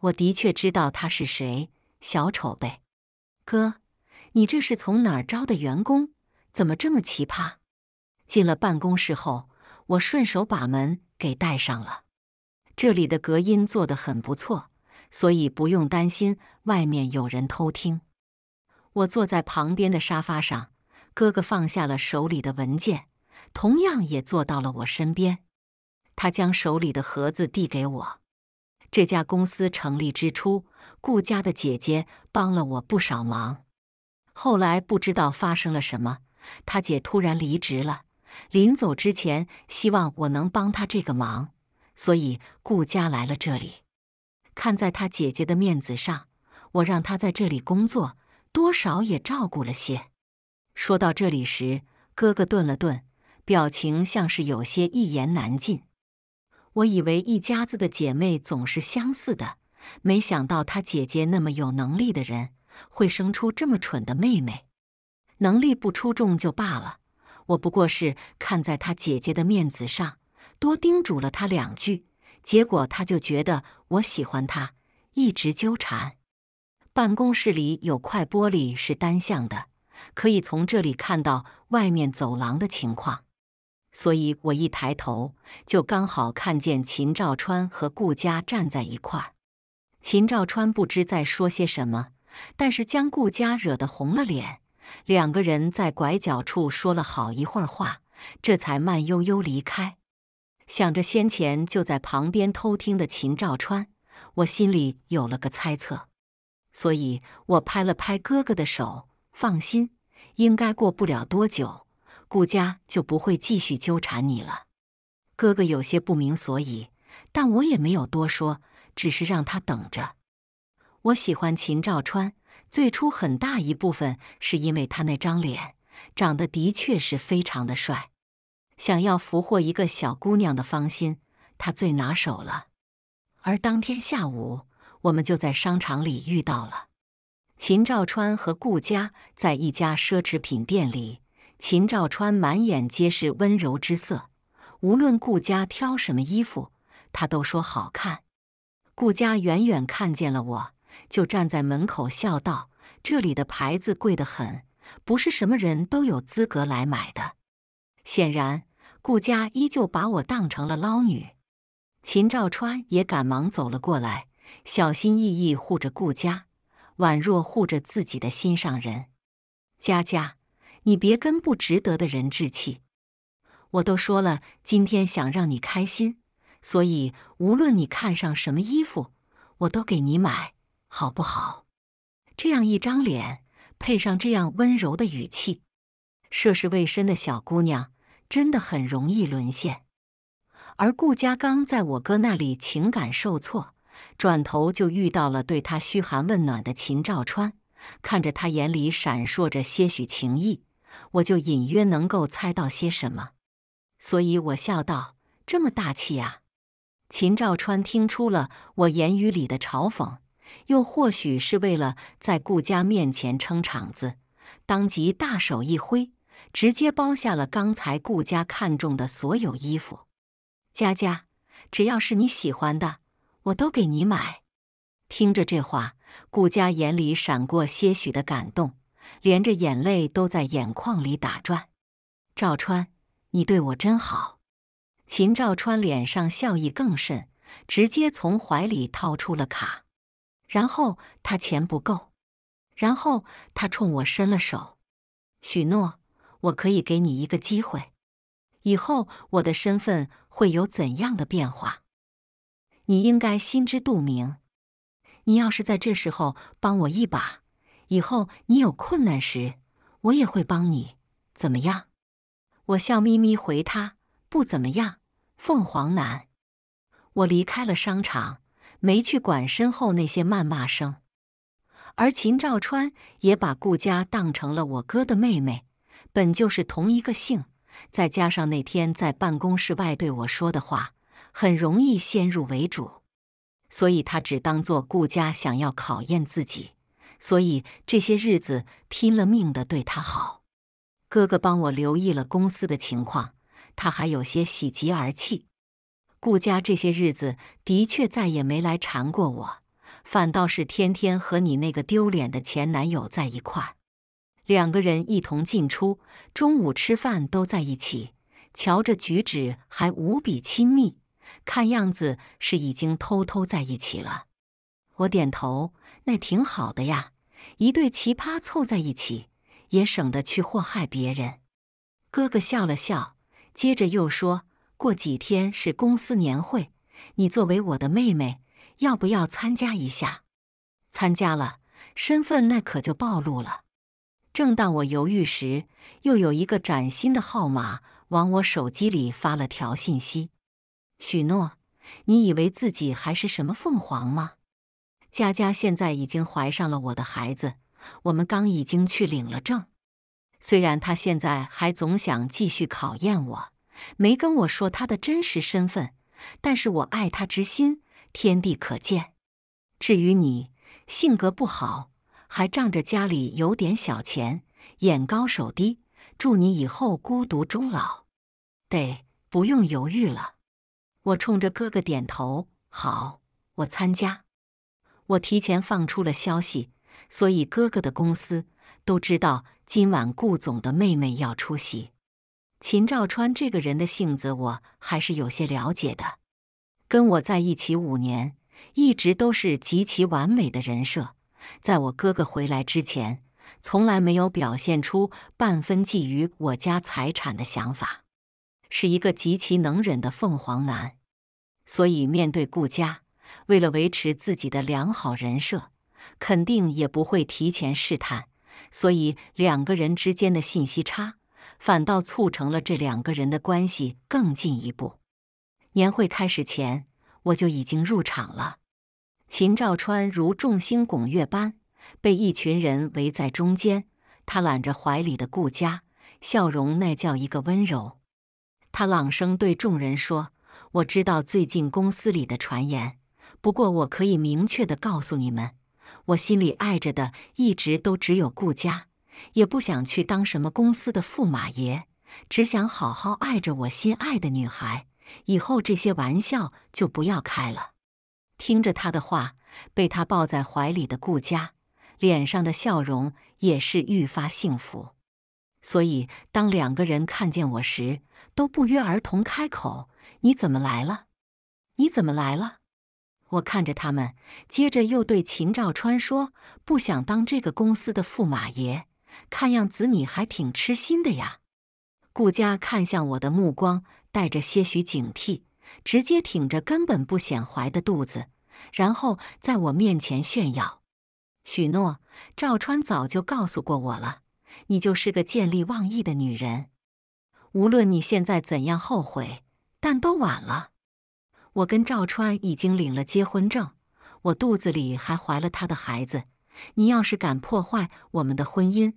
我的确知道他是谁，小丑呗。哥，你这是从哪儿招的员工？怎么这么奇葩？进了办公室后，我顺手把门给带上了。这里的隔音做的很不错，所以不用担心外面有人偷听。我坐在旁边的沙发上，哥哥放下了手里的文件，同样也坐到了我身边。他将手里的盒子递给我。这家公司成立之初，顾家的姐姐帮了我不少忙。后来不知道发生了什么，他姐突然离职了。临走之前，希望我能帮他这个忙，所以顾家来了这里。看在他姐姐的面子上，我让他在这里工作，多少也照顾了些。说到这里时，哥哥顿了顿，表情像是有些一言难尽。我以为一家子的姐妹总是相似的，没想到她姐姐那么有能力的人，会生出这么蠢的妹妹。能力不出众就罢了，我不过是看在她姐姐的面子上，多叮嘱了他两句，结果他就觉得我喜欢他，一直纠缠。办公室里有块玻璃是单向的，可以从这里看到外面走廊的情况。所以我一抬头，就刚好看见秦兆川和顾家站在一块儿。秦兆川不知在说些什么，但是将顾家惹得红了脸。两个人在拐角处说了好一会儿话，这才慢悠悠离开。想着先前就在旁边偷听的秦兆川，我心里有了个猜测。所以我拍了拍哥哥的手，放心，应该过不了多久。顾家就不会继续纠缠你了。哥哥有些不明所以，但我也没有多说，只是让他等着。我喜欢秦兆川，最初很大一部分是因为他那张脸，长得的确是非常的帅。想要俘获一个小姑娘的芳心，他最拿手了。而当天下午，我们就在商场里遇到了秦兆川和顾家，在一家奢侈品店里。秦兆川满眼皆是温柔之色，无论顾家挑什么衣服，他都说好看。顾家远远看见了我，就站在门口笑道：“这里的牌子贵得很，不是什么人都有资格来买的。”显然，顾家依旧把我当成了捞女。秦兆川也赶忙走了过来，小心翼翼护着顾家，宛若护着自己的心上人。佳佳。你别跟不值得的人置气，我都说了，今天想让你开心，所以无论你看上什么衣服，我都给你买，好不好？这样一张脸配上这样温柔的语气，涉世未深的小姑娘真的很容易沦陷。而顾家刚在我哥那里情感受挫，转头就遇到了对他嘘寒问暖的秦兆川，看着他眼里闪烁着些许情意。我就隐约能够猜到些什么，所以我笑道：“这么大气啊！”秦兆川听出了我言语里的嘲讽，又或许是为了在顾家面前撑场子，当即大手一挥，直接包下了刚才顾家看中的所有衣服。佳佳，只要是你喜欢的，我都给你买。听着这话，顾佳眼里闪过些许的感动。连着眼泪都在眼眶里打转，赵川，你对我真好。秦赵川脸上笑意更甚，直接从怀里掏出了卡，然后他钱不够，然后他冲我伸了手，许诺，我可以给你一个机会，以后我的身份会有怎样的变化，你应该心知肚明。你要是在这时候帮我一把。以后你有困难时，我也会帮你，怎么样？我笑眯眯回他：“不怎么样。”凤凰男，我离开了商场，没去管身后那些谩骂声。而秦兆川也把顾家当成了我哥的妹妹，本就是同一个姓，再加上那天在办公室外对我说的话，很容易先入为主，所以他只当做顾家想要考验自己。所以这些日子拼了命的对他好，哥哥帮我留意了公司的情况，他还有些喜极而泣。顾家这些日子的确再也没来缠过我，反倒是天天和你那个丢脸的前男友在一块儿，两个人一同进出，中午吃饭都在一起，瞧着举止还无比亲密，看样子是已经偷偷在一起了。我点头，那挺好的呀。一对奇葩凑在一起，也省得去祸害别人。哥哥笑了笑，接着又说过几天是公司年会，你作为我的妹妹，要不要参加一下？参加了，身份那可就暴露了。正当我犹豫时，又有一个崭新的号码往我手机里发了条信息：“许诺，你以为自己还是什么凤凰吗？”佳佳现在已经怀上了我的孩子，我们刚已经去领了证。虽然他现在还总想继续考验我，没跟我说他的真实身份，但是我爱他之心天地可见。至于你，性格不好，还仗着家里有点小钱，眼高手低，祝你以后孤独终老。得不用犹豫了，我冲着哥哥点头：“好，我参加。”我提前放出了消息，所以哥哥的公司都知道今晚顾总的妹妹要出席。秦兆川这个人的性子，我还是有些了解的。跟我在一起五年，一直都是极其完美的人设，在我哥哥回来之前，从来没有表现出半分觊觎我家财产的想法，是一个极其能忍的凤凰男。所以面对顾家。为了维持自己的良好人设，肯定也不会提前试探，所以两个人之间的信息差，反倒促成了这两个人的关系更进一步。年会开始前，我就已经入场了。秦兆川如众星拱月般被一群人围在中间，他揽着怀里的顾家，笑容那叫一个温柔。他朗声对众人说：“我知道最近公司里的传言。”不过，我可以明确的告诉你们，我心里爱着的一直都只有顾家，也不想去当什么公司的驸马爷，只想好好爱着我心爱的女孩。以后这些玩笑就不要开了。听着他的话，被他抱在怀里的顾家脸上的笑容也是愈发幸福。所以，当两个人看见我时，都不约而同开口：“你怎么来了？你怎么来了？”我看着他们，接着又对秦兆川说：“不想当这个公司的驸马爷，看样子你还挺痴心的呀。”顾佳看向我的目光带着些许警惕，直接挺着根本不显怀的肚子，然后在我面前炫耀。许诺，赵川早就告诉过我了，你就是个见利忘义的女人。无论你现在怎样后悔，但都晚了。我跟赵川已经领了结婚证，我肚子里还怀了他的孩子。你要是敢破坏我们的婚姻，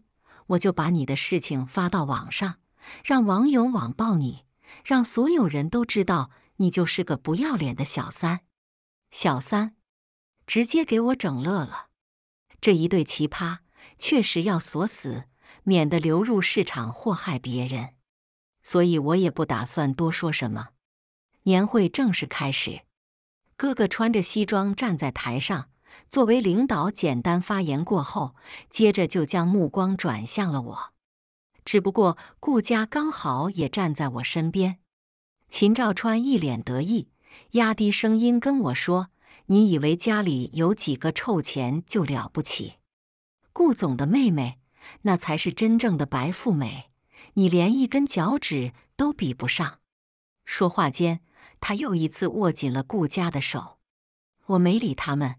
我就把你的事情发到网上，让网友网暴你，让所有人都知道你就是个不要脸的小三。小三，直接给我整乐了。这一对奇葩确实要锁死，免得流入市场祸害别人。所以我也不打算多说什么。年会正式开始，哥哥穿着西装站在台上，作为领导简单发言过后，接着就将目光转向了我。只不过顾家刚好也站在我身边，秦兆川一脸得意，压低声音跟我说：“你以为家里有几个臭钱就了不起？顾总的妹妹，那才是真正的白富美，你连一根脚趾都比不上。”说话间。他又一次握紧了顾家的手，我没理他们，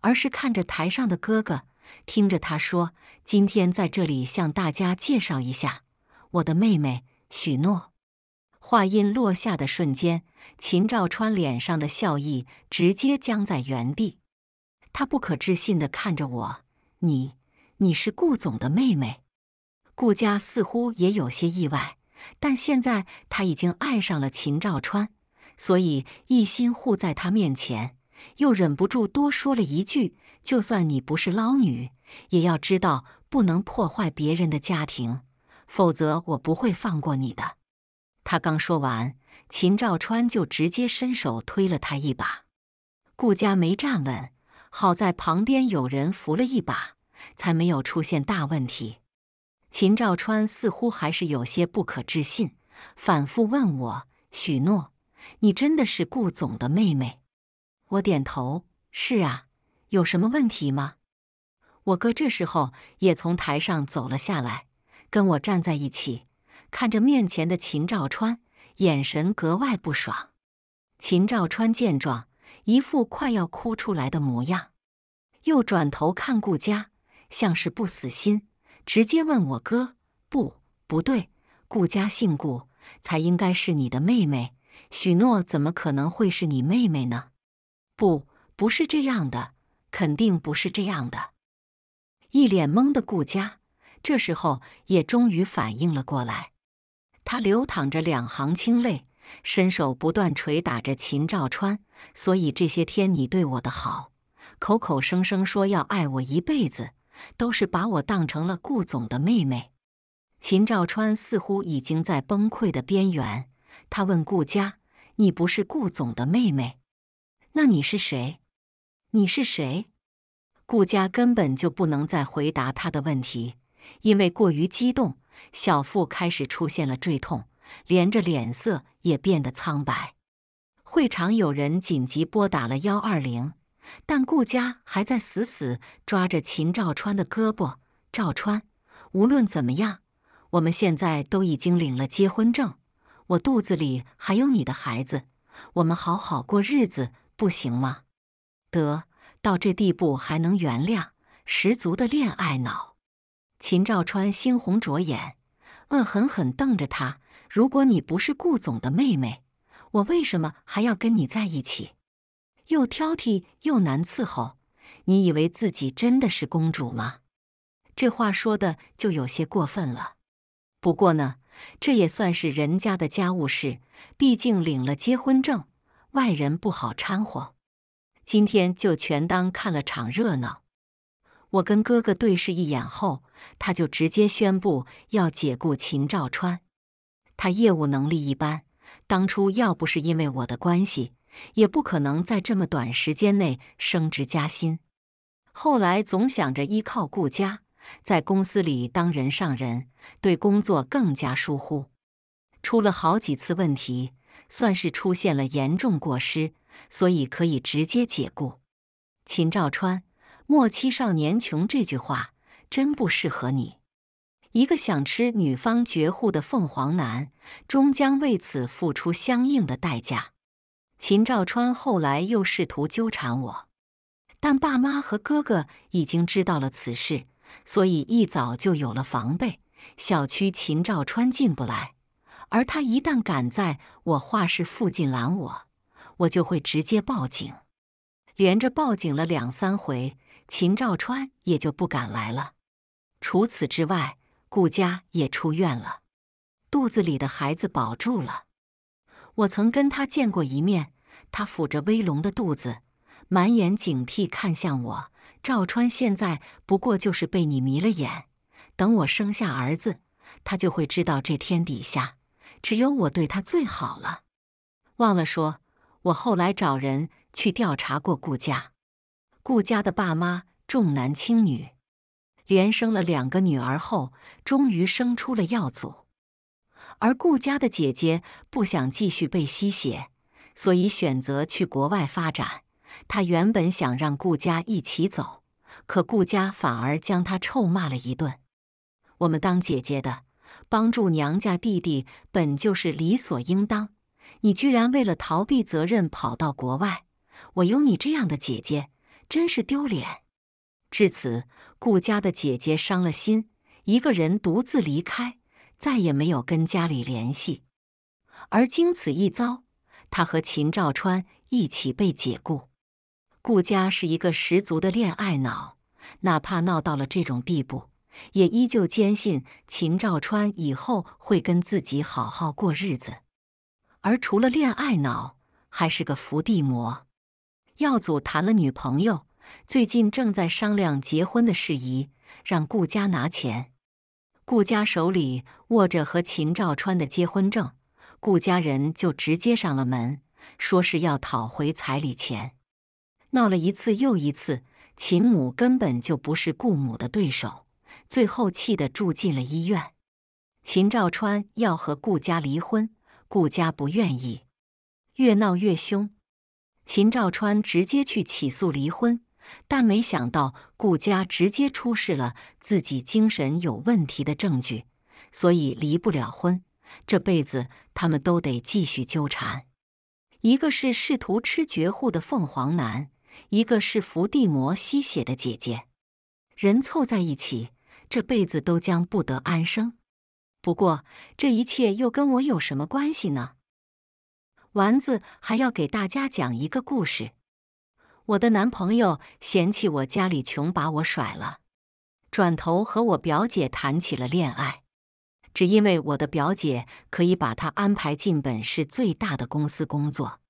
而是看着台上的哥哥，听着他说：“今天在这里向大家介绍一下我的妹妹许诺。”话音落下的瞬间，秦兆川脸上的笑意直接僵在原地，他不可置信的看着我：“你，你是顾总的妹妹？”顾家似乎也有些意外，但现在他已经爱上了秦兆川。所以一心护在他面前，又忍不住多说了一句：“就算你不是捞女，也要知道不能破坏别人的家庭，否则我不会放过你的。”他刚说完，秦兆川就直接伸手推了他一把，顾家没站稳，好在旁边有人扶了一把，才没有出现大问题。秦兆川似乎还是有些不可置信，反复问我：“许诺？”你真的是顾总的妹妹？我点头。是啊，有什么问题吗？我哥这时候也从台上走了下来，跟我站在一起，看着面前的秦兆川，眼神格外不爽。秦兆川见状，一副快要哭出来的模样，又转头看顾家，像是不死心，直接问我哥：“不，不对，顾家姓顾，才应该是你的妹妹。”许诺怎么可能会是你妹妹呢？不，不是这样的，肯定不是这样的！一脸懵的顾家，这时候也终于反应了过来。他流淌着两行清泪，伸手不断捶打着秦兆川。所以这些天你对我的好，口口声声说要爱我一辈子，都是把我当成了顾总的妹妹。秦兆川似乎已经在崩溃的边缘。他问顾佳：“你不是顾总的妹妹，那你是谁？你是谁？”顾佳根本就不能再回答他的问题，因为过于激动，小腹开始出现了坠痛，连着脸色也变得苍白。会场有人紧急拨打了幺二零，但顾佳还在死死抓着秦兆川的胳膊。赵川，无论怎么样，我们现在都已经领了结婚证。我肚子里还有你的孩子，我们好好过日子不行吗？得到这地步还能原谅，十足的恋爱脑。秦兆川猩红着眼，恶狠狠瞪着他：“如果你不是顾总的妹妹，我为什么还要跟你在一起？又挑剔又难伺候，你以为自己真的是公主吗？”这话说的就有些过分了。不过呢。这也算是人家的家务事，毕竟领了结婚证，外人不好掺和。今天就全当看了场热闹。我跟哥哥对视一眼后，他就直接宣布要解雇秦兆川。他业务能力一般，当初要不是因为我的关系，也不可能在这么短时间内升职加薪。后来总想着依靠顾家。在公司里当人上人，对工作更加疏忽，出了好几次问题，算是出现了严重过失，所以可以直接解雇。秦兆川，“莫欺少年穷”这句话真不适合你，一个想吃女方绝户的凤凰男，终将为此付出相应的代价。秦兆川后来又试图纠缠我，但爸妈和哥哥已经知道了此事。所以一早就有了防备，小区秦兆川进不来。而他一旦敢在我画室附近拦我，我就会直接报警。连着报警了两三回，秦兆川也就不敢来了。除此之外，顾家也出院了，肚子里的孩子保住了。我曾跟他见过一面，他抚着威龙的肚子，满眼警惕看向我。赵川现在不过就是被你迷了眼，等我生下儿子，他就会知道这天底下只有我对他最好了。忘了说，我后来找人去调查过顾家，顾家的爸妈重男轻女，连生了两个女儿后，终于生出了耀祖。而顾家的姐姐不想继续被吸血，所以选择去国外发展。他原本想让顾家一起走，可顾家反而将他臭骂了一顿。我们当姐姐的，帮助娘家弟弟本就是理所应当，你居然为了逃避责任跑到国外，我有你这样的姐姐，真是丢脸。至此，顾家的姐姐伤了心，一个人独自离开，再也没有跟家里联系。而经此一遭，他和秦兆川一起被解雇。顾家是一个十足的恋爱脑，哪怕闹到了这种地步，也依旧坚信秦兆川以后会跟自己好好过日子。而除了恋爱脑，还是个伏地魔。耀祖谈了女朋友，最近正在商量结婚的事宜，让顾家拿钱。顾家手里握着和秦兆川的结婚证，顾家人就直接上了门，说是要讨回彩礼钱。闹了一次又一次，秦母根本就不是顾母的对手，最后气得住进了医院。秦兆川要和顾家离婚，顾家不愿意，越闹越凶。秦兆川直接去起诉离婚，但没想到顾家直接出示了自己精神有问题的证据，所以离不了婚。这辈子他们都得继续纠缠。一个是试图吃绝户的凤凰男。一个是伏地魔吸血的姐姐，人凑在一起，这辈子都将不得安生。不过这一切又跟我有什么关系呢？丸子还要给大家讲一个故事：我的男朋友嫌弃我家里穷，把我甩了，转头和我表姐谈起了恋爱，只因为我的表姐可以把他安排进本市最大的公司工作。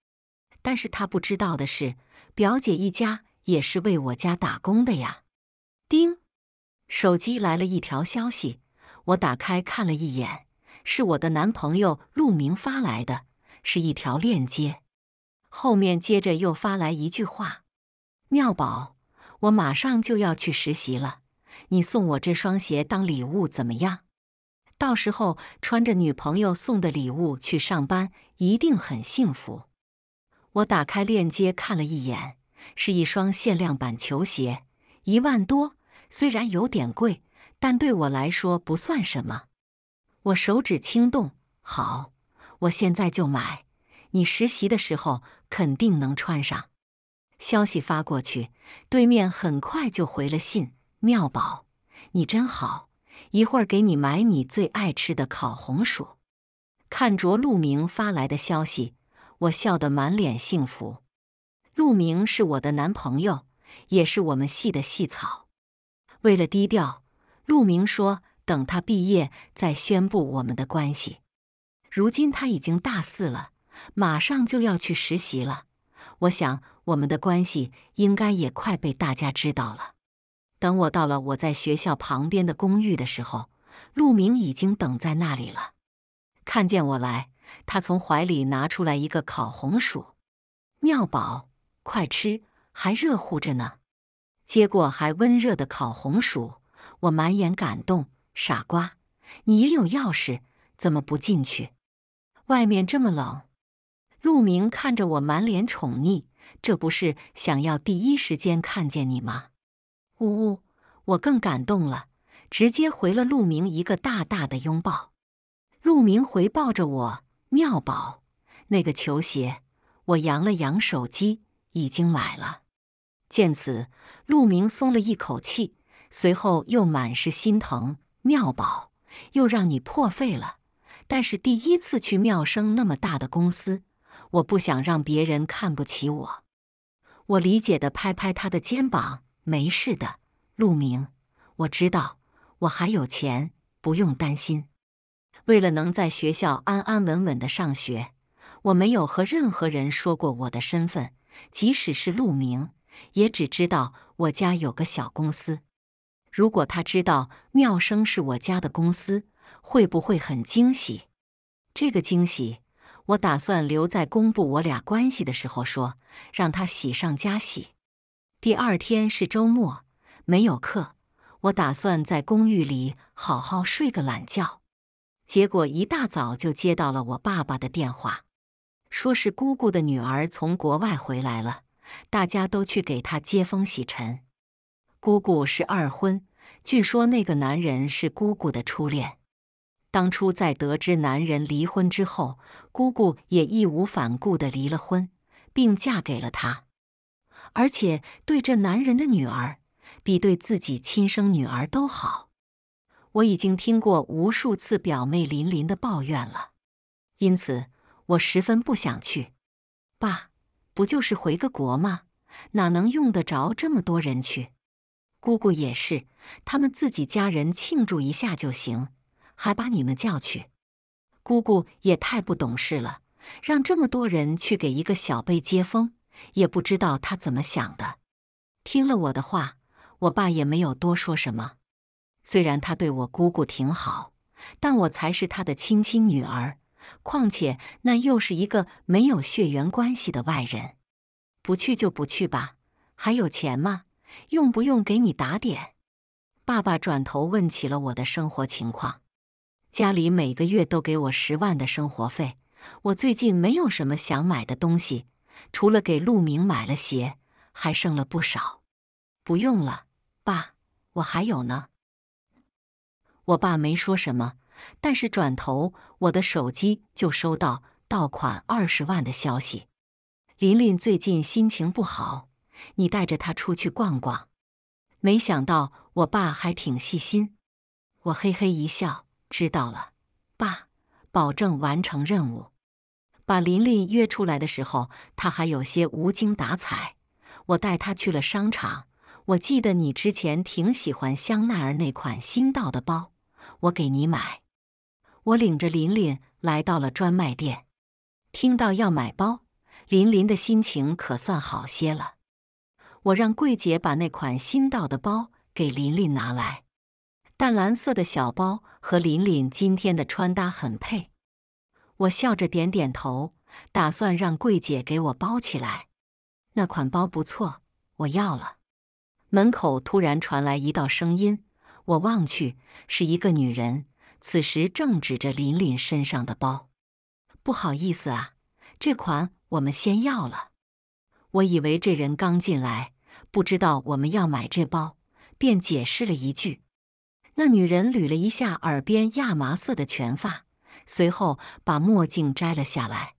但是他不知道的是，表姐一家也是为我家打工的呀。叮，手机来了一条消息，我打开看了一眼，是我的男朋友陆明发来的，是一条链接。后面接着又发来一句话：“妙宝，我马上就要去实习了，你送我这双鞋当礼物怎么样？到时候穿着女朋友送的礼物去上班，一定很幸福。”我打开链接看了一眼，是一双限量版球鞋，一万多。虽然有点贵，但对我来说不算什么。我手指轻动，好，我现在就买。你实习的时候肯定能穿上。消息发过去，对面很快就回了信：“妙宝，你真好，一会儿给你买你最爱吃的烤红薯。”看着陆明发来的消息。我笑得满脸幸福。陆明是我的男朋友，也是我们系的系草。为了低调，陆明说等他毕业再宣布我们的关系。如今他已经大四了，马上就要去实习了。我想我们的关系应该也快被大家知道了。等我到了我在学校旁边的公寓的时候，陆明已经等在那里了，看见我来。他从怀里拿出来一个烤红薯，妙宝，快吃，还热乎着呢。接过还温热的烤红薯，我满眼感动。傻瓜，你也有钥匙，怎么不进去？外面这么冷。陆明看着我，满脸宠溺，这不是想要第一时间看见你吗？呜呜，我更感动了，直接回了陆明一个大大的拥抱。陆明回抱着我。妙宝，那个球鞋，我扬了扬手机，已经买了。见此，陆明松了一口气，随后又满是心疼。妙宝，又让你破费了。但是第一次去妙生那么大的公司，我不想让别人看不起我。我理解的，拍拍他的肩膀：“没事的，陆明，我知道，我还有钱，不用担心。”为了能在学校安安稳稳的上学，我没有和任何人说过我的身份，即使是陆明，也只知道我家有个小公司。如果他知道妙生是我家的公司，会不会很惊喜？这个惊喜我打算留在公布我俩关系的时候说，让他喜上加喜。第二天是周末，没有课，我打算在公寓里好好睡个懒觉。结果一大早就接到了我爸爸的电话，说是姑姑的女儿从国外回来了，大家都去给她接风洗尘。姑姑是二婚，据说那个男人是姑姑的初恋。当初在得知男人离婚之后，姑姑也义无反顾的离了婚，并嫁给了他，而且对这男人的女儿，比对自己亲生女儿都好。我已经听过无数次表妹琳琳的抱怨了，因此我十分不想去。爸，不就是回个国吗？哪能用得着这么多人去？姑姑也是，他们自己家人庆祝一下就行，还把你们叫去。姑姑也太不懂事了，让这么多人去给一个小辈接风，也不知道他怎么想的。听了我的话，我爸也没有多说什么。虽然他对我姑姑挺好，但我才是他的亲亲女儿。况且那又是一个没有血缘关系的外人，不去就不去吧。还有钱吗？用不用给你打点？爸爸转头问起了我的生活情况。家里每个月都给我十万的生活费。我最近没有什么想买的东西，除了给陆明买了鞋，还剩了不少。不用了，爸，我还有呢。我爸没说什么，但是转头我的手机就收到到款二十万的消息。琳琳最近心情不好，你带着她出去逛逛。没想到我爸还挺细心，我嘿嘿一笑，知道了，爸，保证完成任务。把琳琳约出来的时候，她还有些无精打采，我带她去了商场。我记得你之前挺喜欢香奈儿那款新到的包。我给你买。我领着琳琳来到了专卖店，听到要买包，琳琳的心情可算好些了。我让柜姐把那款新到的包给琳琳拿来。淡蓝色的小包和琳琳今天的穿搭很配。我笑着点点头，打算让柜姐给我包起来。那款包不错，我要了。门口突然传来一道声音。我望去，是一个女人，此时正指着琳琳身上的包。不好意思啊，这款我们先要了。我以为这人刚进来，不知道我们要买这包，便解释了一句。那女人捋了一下耳边亚麻色的全发，随后把墨镜摘了下来。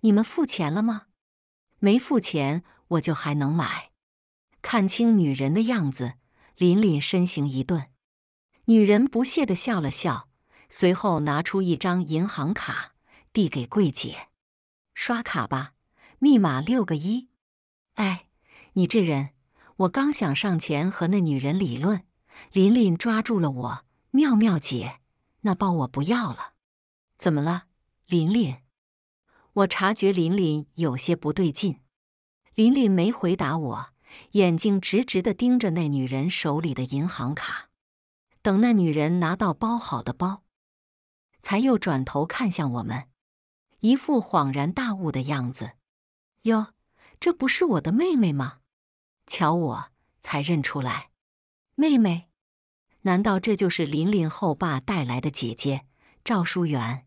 你们付钱了吗？没付钱，我就还能买。看清女人的样子，琳琳身形一顿。女人不屑的笑了笑，随后拿出一张银行卡递给柜姐：“刷卡吧，密码六个一。”哎，你这人！我刚想上前和那女人理论，琳琳抓住了我。妙妙姐，那包我不要了。怎么了，琳琳？我察觉琳琳有些不对劲。琳琳没回答我，眼睛直直的盯着那女人手里的银行卡。等那女人拿到包好的包，才又转头看向我们，一副恍然大悟的样子。哟，这不是我的妹妹吗？瞧，我才认出来。妹妹，难道这就是琳琳后爸带来的姐姐赵淑媛？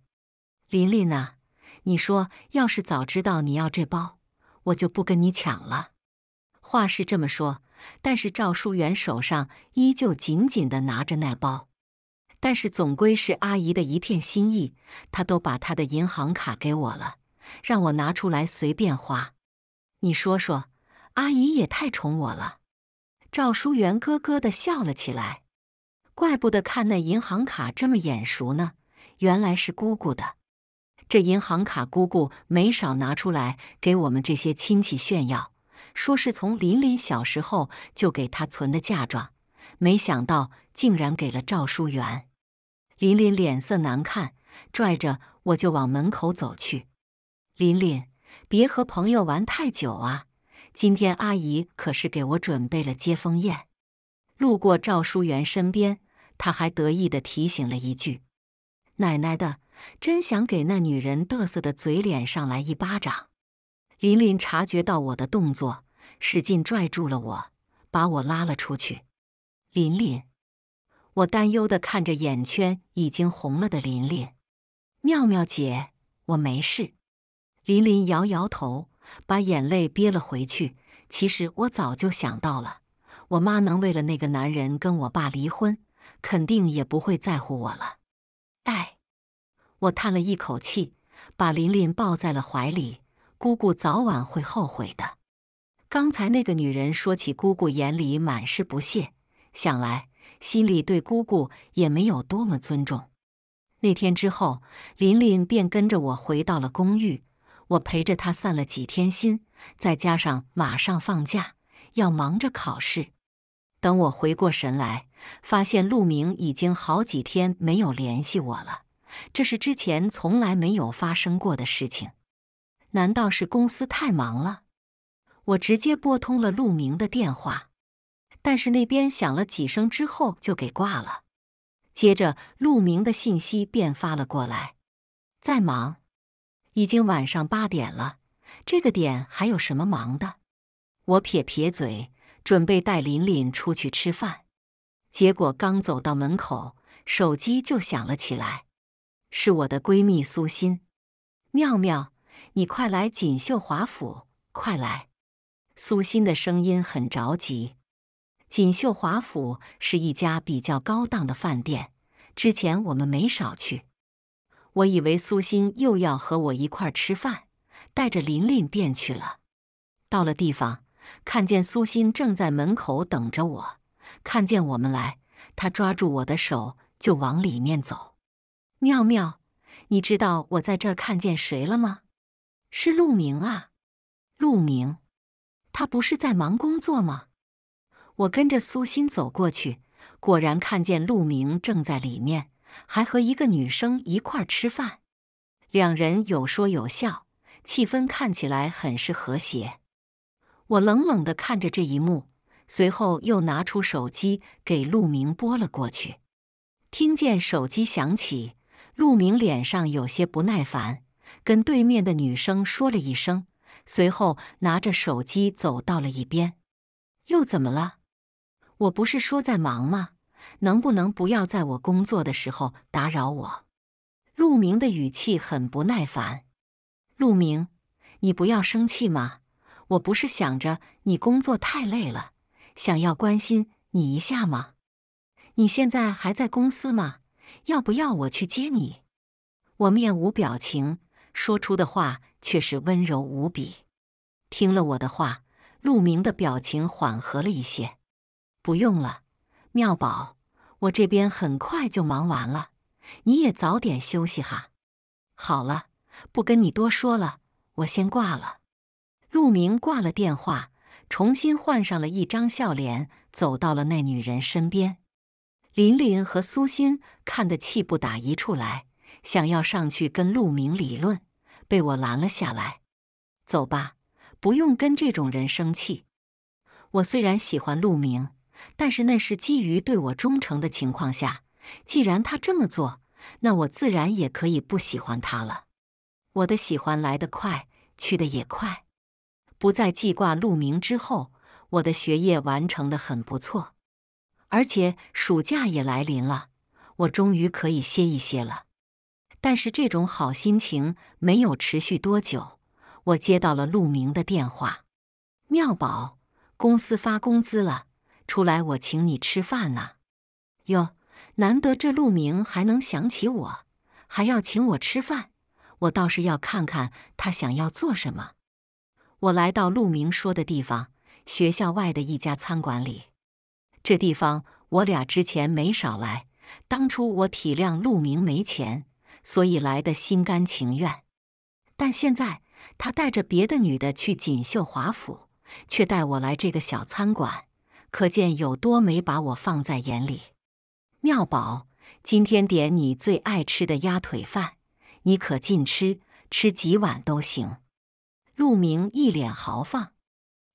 琳琳呐，你说要是早知道你要这包，我就不跟你抢了。话是这么说。但是赵书元手上依旧紧紧地拿着那包，但是总归是阿姨的一片心意，她都把她的银行卡给我了，让我拿出来随便花。你说说，阿姨也太宠我了。赵书元咯咯地笑了起来，怪不得看那银行卡这么眼熟呢，原来是姑姑的。这银行卡姑姑没少拿出来给我们这些亲戚炫耀。说是从琳琳小时候就给她存的嫁妆，没想到竟然给了赵书元。琳琳脸色难看，拽着我就往门口走去。琳琳，别和朋友玩太久啊，今天阿姨可是给我准备了接风宴。路过赵书元身边，他还得意的提醒了一句：“奶奶的，真想给那女人得瑟的嘴脸上来一巴掌。”琳琳察觉到我的动作。使劲拽住了我，把我拉了出去。琳琳，我担忧的看着眼圈已经红了的琳琳。妙妙姐，我没事。琳琳摇摇头，把眼泪憋了回去。其实我早就想到了，我妈能为了那个男人跟我爸离婚，肯定也不会在乎我了。哎，我叹了一口气，把琳琳抱在了怀里。姑姑早晚会后悔的。刚才那个女人说起姑姑，眼里满是不屑，想来心里对姑姑也没有多么尊重。那天之后，琳琳便跟着我回到了公寓，我陪着她散了几天心，再加上马上放假要忙着考试，等我回过神来，发现陆明已经好几天没有联系我了，这是之前从来没有发生过的事情，难道是公司太忙了？我直接拨通了陆明的电话，但是那边响了几声之后就给挂了。接着陆明的信息便发了过来：“在忙，已经晚上八点了，这个点还有什么忙的？”我撇撇嘴，准备带琳琳出去吃饭。结果刚走到门口，手机就响了起来，是我的闺蜜苏心：“妙妙，你快来锦绣华府，快来！”苏心的声音很着急。锦绣华府是一家比较高档的饭店，之前我们没少去。我以为苏心又要和我一块儿吃饭，带着琳琳便去了。到了地方，看见苏心正在门口等着我，看见我们来，他抓住我的手就往里面走。妙妙，你知道我在这儿看见谁了吗？是陆明啊，陆明。他不是在忙工作吗？我跟着苏欣走过去，果然看见陆明正在里面，还和一个女生一块吃饭，两人有说有笑，气氛看起来很是和谐。我冷冷地看着这一幕，随后又拿出手机给陆明拨了过去。听见手机响起，陆明脸上有些不耐烦，跟对面的女生说了一声。随后拿着手机走到了一边，又怎么了？我不是说在忙吗？能不能不要在我工作的时候打扰我？陆明的语气很不耐烦。陆明，你不要生气嘛！我不是想着你工作太累了，想要关心你一下吗？你现在还在公司吗？要不要我去接你？我面无表情说出的话。却是温柔无比。听了我的话，陆明的表情缓和了一些。不用了，妙宝，我这边很快就忙完了，你也早点休息哈。好了，不跟你多说了，我先挂了。陆明挂了电话，重新换上了一张笑脸，走到了那女人身边。琳琳和苏心看得气不打一处来，想要上去跟陆明理论。被我拦了下来。走吧，不用跟这种人生气。我虽然喜欢陆明，但是那是基于对我忠诚的情况下。既然他这么做，那我自然也可以不喜欢他了。我的喜欢来得快，去得也快。不再记挂陆明之后，我的学业完成的很不错，而且暑假也来临了，我终于可以歇一歇了。但是这种好心情没有持续多久，我接到了陆明的电话：“妙宝，公司发工资了，出来我请你吃饭啦！”哟，难得这陆明还能想起我，还要请我吃饭，我倒是要看看他想要做什么。我来到陆明说的地方，学校外的一家餐馆里。这地方我俩之前没少来，当初我体谅陆明没钱。所以来的心甘情愿，但现在他带着别的女的去锦绣华府，却带我来这个小餐馆，可见有多没把我放在眼里。妙宝，今天点你最爱吃的鸭腿饭，你可尽吃，吃几碗都行。陆明一脸豪放，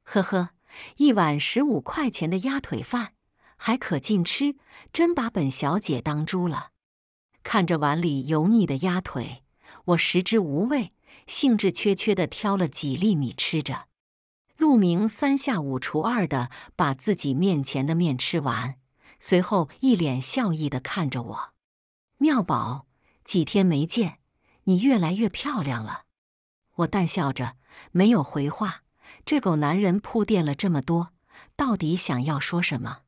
呵呵，一碗十五块钱的鸭腿饭，还可尽吃，真把本小姐当猪了。看着碗里油腻的鸭腿，我食之无味，兴致缺缺地挑了几粒米吃着。陆明三下五除二地把自己面前的面吃完，随后一脸笑意地看着我：“妙宝，几天没见，你越来越漂亮了。”我淡笑着没有回话。这狗男人铺垫了这么多，到底想要说什么？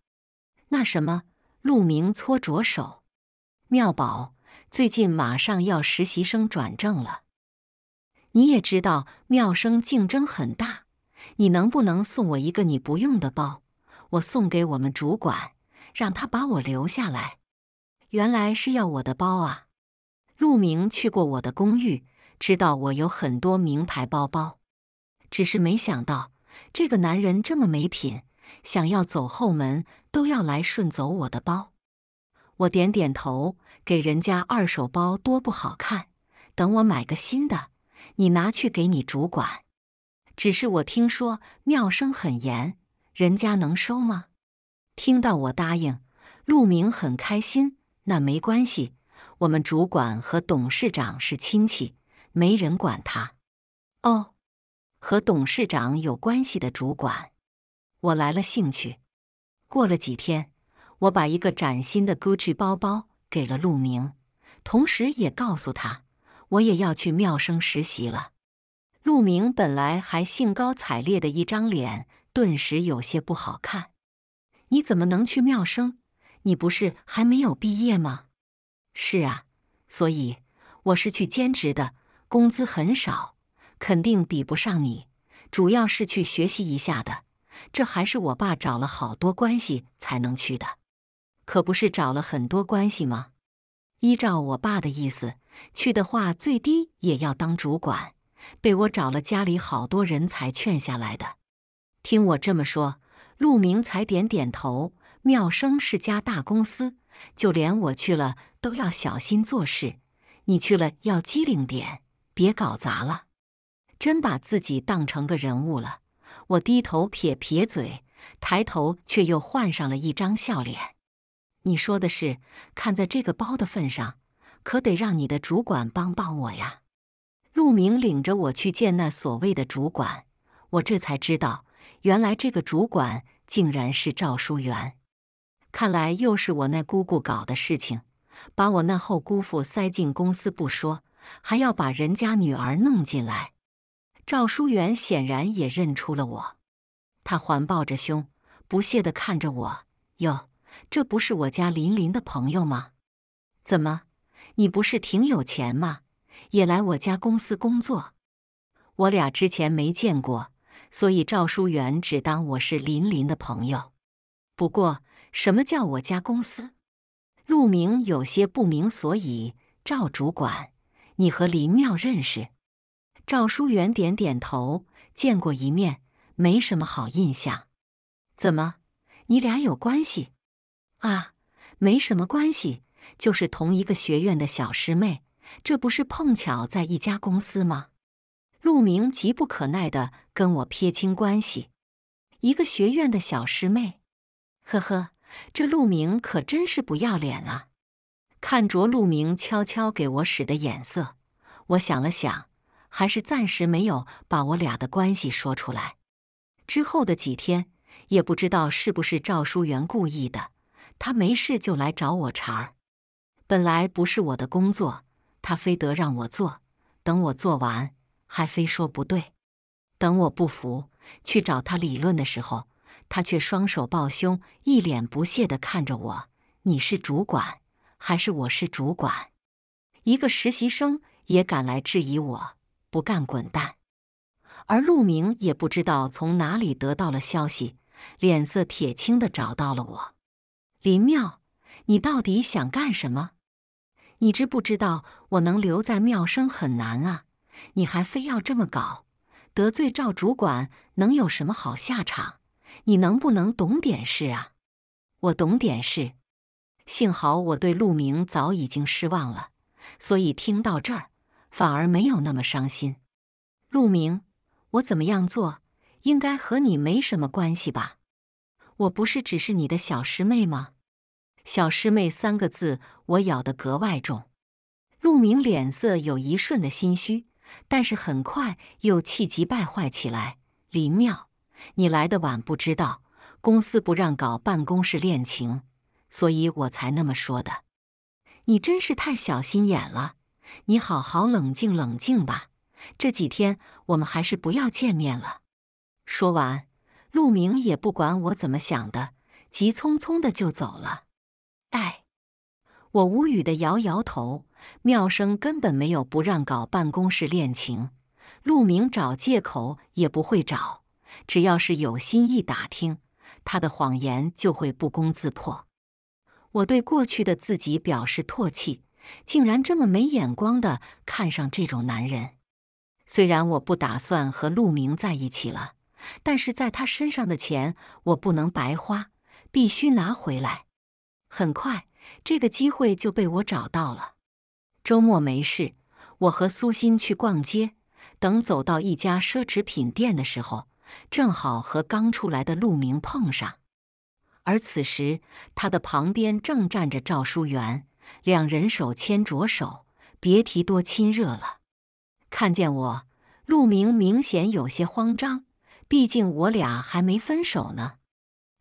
那什么？陆明搓着手。妙宝，最近马上要实习生转正了，你也知道妙生竞争很大，你能不能送我一个你不用的包？我送给我们主管，让他把我留下来。原来是要我的包啊！陆明去过我的公寓，知道我有很多名牌包包，只是没想到这个男人这么没品，想要走后门都要来顺走我的包。我点点头，给人家二手包多不好看，等我买个新的，你拿去给你主管。只是我听说妙生很严，人家能收吗？听到我答应，陆明很开心。那没关系，我们主管和董事长是亲戚，没人管他。哦，和董事长有关系的主管，我来了兴趣。过了几天。我把一个崭新的 Gucci 包包给了陆明，同时也告诉他，我也要去妙生实习了。陆明本来还兴高采烈的一张脸，顿时有些不好看。你怎么能去妙生？你不是还没有毕业吗？是啊，所以我是去兼职的，工资很少，肯定比不上你。主要是去学习一下的，这还是我爸找了好多关系才能去的。可不是找了很多关系吗？依照我爸的意思，去的话最低也要当主管，被我找了家里好多人才劝下来的。听我这么说，陆明才点点头。妙生是家大公司，就连我去了都要小心做事，你去了要机灵点，别搞砸了。真把自己当成个人物了，我低头撇撇嘴，抬头却又换上了一张笑脸。你说的是，看在这个包的份上，可得让你的主管帮帮我呀。陆明领着我去见那所谓的主管，我这才知道，原来这个主管竟然是赵书元。看来又是我那姑姑搞的事情，把我那后姑父塞进公司不说，还要把人家女儿弄进来。赵书元显然也认出了我，他环抱着胸，不屑地看着我，哟。这不是我家林林的朋友吗？怎么，你不是挺有钱吗？也来我家公司工作？我俩之前没见过，所以赵书媛只当我是林林的朋友。不过，什么叫我家公司？陆明有些不明所以。赵主管，你和林妙认识？赵书媛点点头，见过一面，没什么好印象。怎么，你俩有关系？啊，没什么关系，就是同一个学院的小师妹，这不是碰巧在一家公司吗？陆明急不可耐的跟我撇清关系，一个学院的小师妹，呵呵，这陆明可真是不要脸啊！看着陆明悄悄给我使的眼色，我想了想，还是暂时没有把我俩的关系说出来。之后的几天，也不知道是不是赵书元故意的。他没事就来找我茬儿，本来不是我的工作，他非得让我做，等我做完还非说不对，等我不服去找他理论的时候，他却双手抱胸，一脸不屑的看着我：“你是主管，还是我是主管？”一个实习生也敢来质疑我，不干滚蛋！而陆明也不知道从哪里得到了消息，脸色铁青的找到了我。林妙，你到底想干什么？你知不知道我能留在妙生很难啊？你还非要这么搞，得罪赵主管能有什么好下场？你能不能懂点事啊？我懂点事，幸好我对陆明早已经失望了，所以听到这儿反而没有那么伤心。陆明，我怎么样做应该和你没什么关系吧？我不是只是你的小师妹吗？小师妹三个字，我咬得格外重。陆明脸色有一瞬的心虚，但是很快又气急败坏起来。林妙，你来的晚，不知道公司不让搞办公室恋情，所以我才那么说的。你真是太小心眼了！你好好冷静冷静吧。这几天我们还是不要见面了。说完，陆明也不管我怎么想的，急匆匆的就走了。哎，我无语的摇摇头。妙生根本没有不让搞办公室恋情，陆明找借口也不会找。只要是有心一打听，他的谎言就会不攻自破。我对过去的自己表示唾弃，竟然这么没眼光的看上这种男人。虽然我不打算和陆明在一起了，但是在他身上的钱我不能白花，必须拿回来。很快，这个机会就被我找到了。周末没事，我和苏鑫去逛街。等走到一家奢侈品店的时候，正好和刚出来的陆明碰上。而此时，他的旁边正站着赵书媛，两人手牵着手，别提多亲热了。看见我，陆明明显有些慌张，毕竟我俩还没分手呢。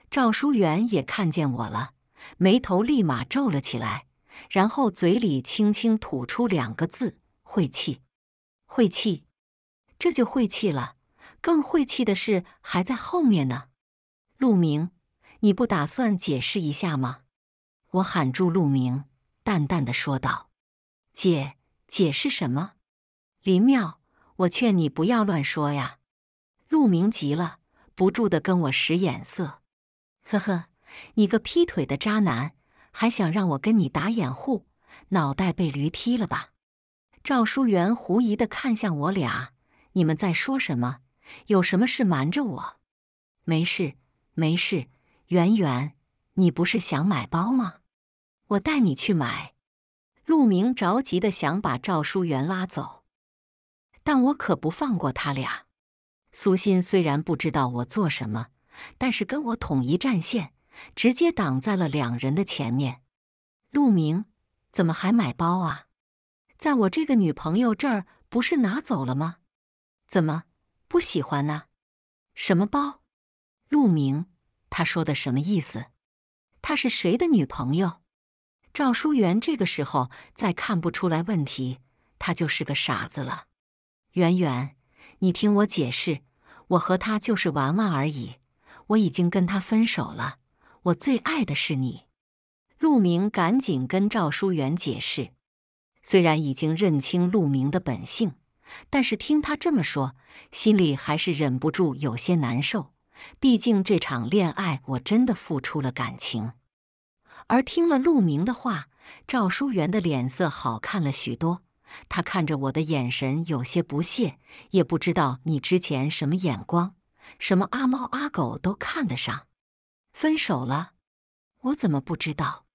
赵书媛也看见我了。眉头立马皱了起来，然后嘴里轻轻吐出两个字：“晦气，晦气，这就晦气了。更晦气的事还在后面呢。”陆明，你不打算解释一下吗？我喊住陆明，淡淡的说道：“解解释什么？林妙，我劝你不要乱说呀。”陆明急了，不住的跟我使眼色，呵呵。你个劈腿的渣男，还想让我跟你打掩护？脑袋被驴踢了吧！赵书元狐疑地看向我俩，你们在说什么？有什么事瞒着我？没事，没事。圆圆，你不是想买包吗？我带你去买。陆明着急地想把赵书元拉走，但我可不放过他俩。苏鑫虽然不知道我做什么，但是跟我统一战线。直接挡在了两人的前面。陆明，怎么还买包啊？在我这个女朋友这儿不是拿走了吗？怎么不喜欢呢？什么包？陆明，他说的什么意思？他是谁的女朋友？赵淑媛这个时候再看不出来问题，他就是个傻子了。媛媛，你听我解释，我和他就是玩玩而已，我已经跟他分手了。我最爱的是你，陆明，赶紧跟赵淑媛解释。虽然已经认清陆明的本性，但是听他这么说，心里还是忍不住有些难受。毕竟这场恋爱，我真的付出了感情。而听了陆明的话，赵淑媛的脸色好看了许多。他看着我的眼神有些不屑，也不知道你之前什么眼光，什么阿猫阿狗都看得上。分手了，我怎么不知道？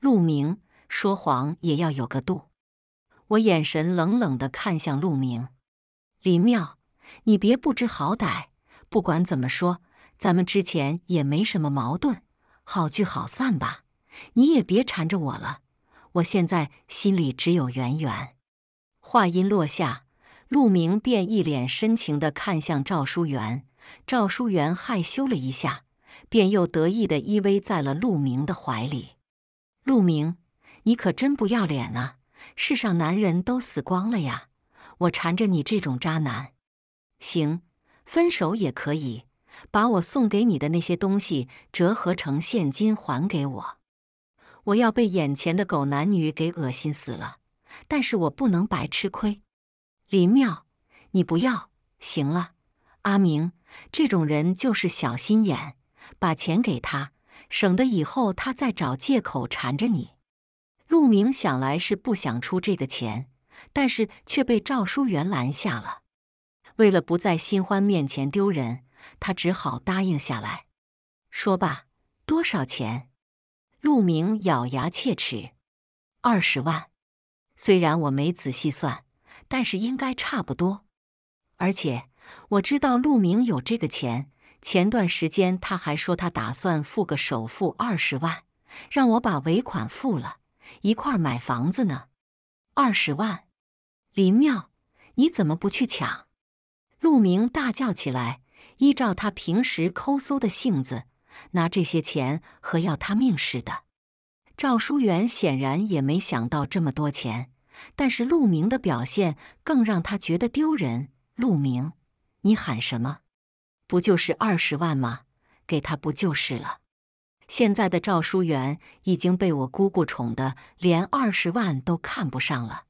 陆明说谎也要有个度。我眼神冷冷的看向陆明。林妙，你别不知好歹。不管怎么说，咱们之前也没什么矛盾，好聚好散吧。你也别缠着我了，我现在心里只有圆圆。话音落下，陆明便一脸深情的看向赵书媛。赵书媛害羞了一下。便又得意的依偎在了陆明的怀里。陆明，你可真不要脸啊！世上男人都死光了呀！我缠着你这种渣男，行，分手也可以，把我送给你的那些东西折合成现金还给我。我要被眼前的狗男女给恶心死了，但是我不能白吃亏。林妙，你不要行了。阿明，这种人就是小心眼。把钱给他，省得以后他再找借口缠着你。陆明想来是不想出这个钱，但是却被赵书元拦下了。为了不在新欢面前丢人，他只好答应下来。说吧，多少钱？陆明咬牙切齿：“二十万。虽然我没仔细算，但是应该差不多。而且我知道陆明有这个钱。”前段时间他还说他打算付个首付二十万，让我把尾款付了，一块儿买房子呢。二十万，林妙，你怎么不去抢？陆明大叫起来。依照他平时抠搜的性子，拿这些钱和要他命似的。赵书元显然也没想到这么多钱，但是陆明的表现更让他觉得丢人。陆明，你喊什么？不就是二十万吗？给他不就是了？现在的赵书元已经被我姑姑宠得连二十万都看不上了，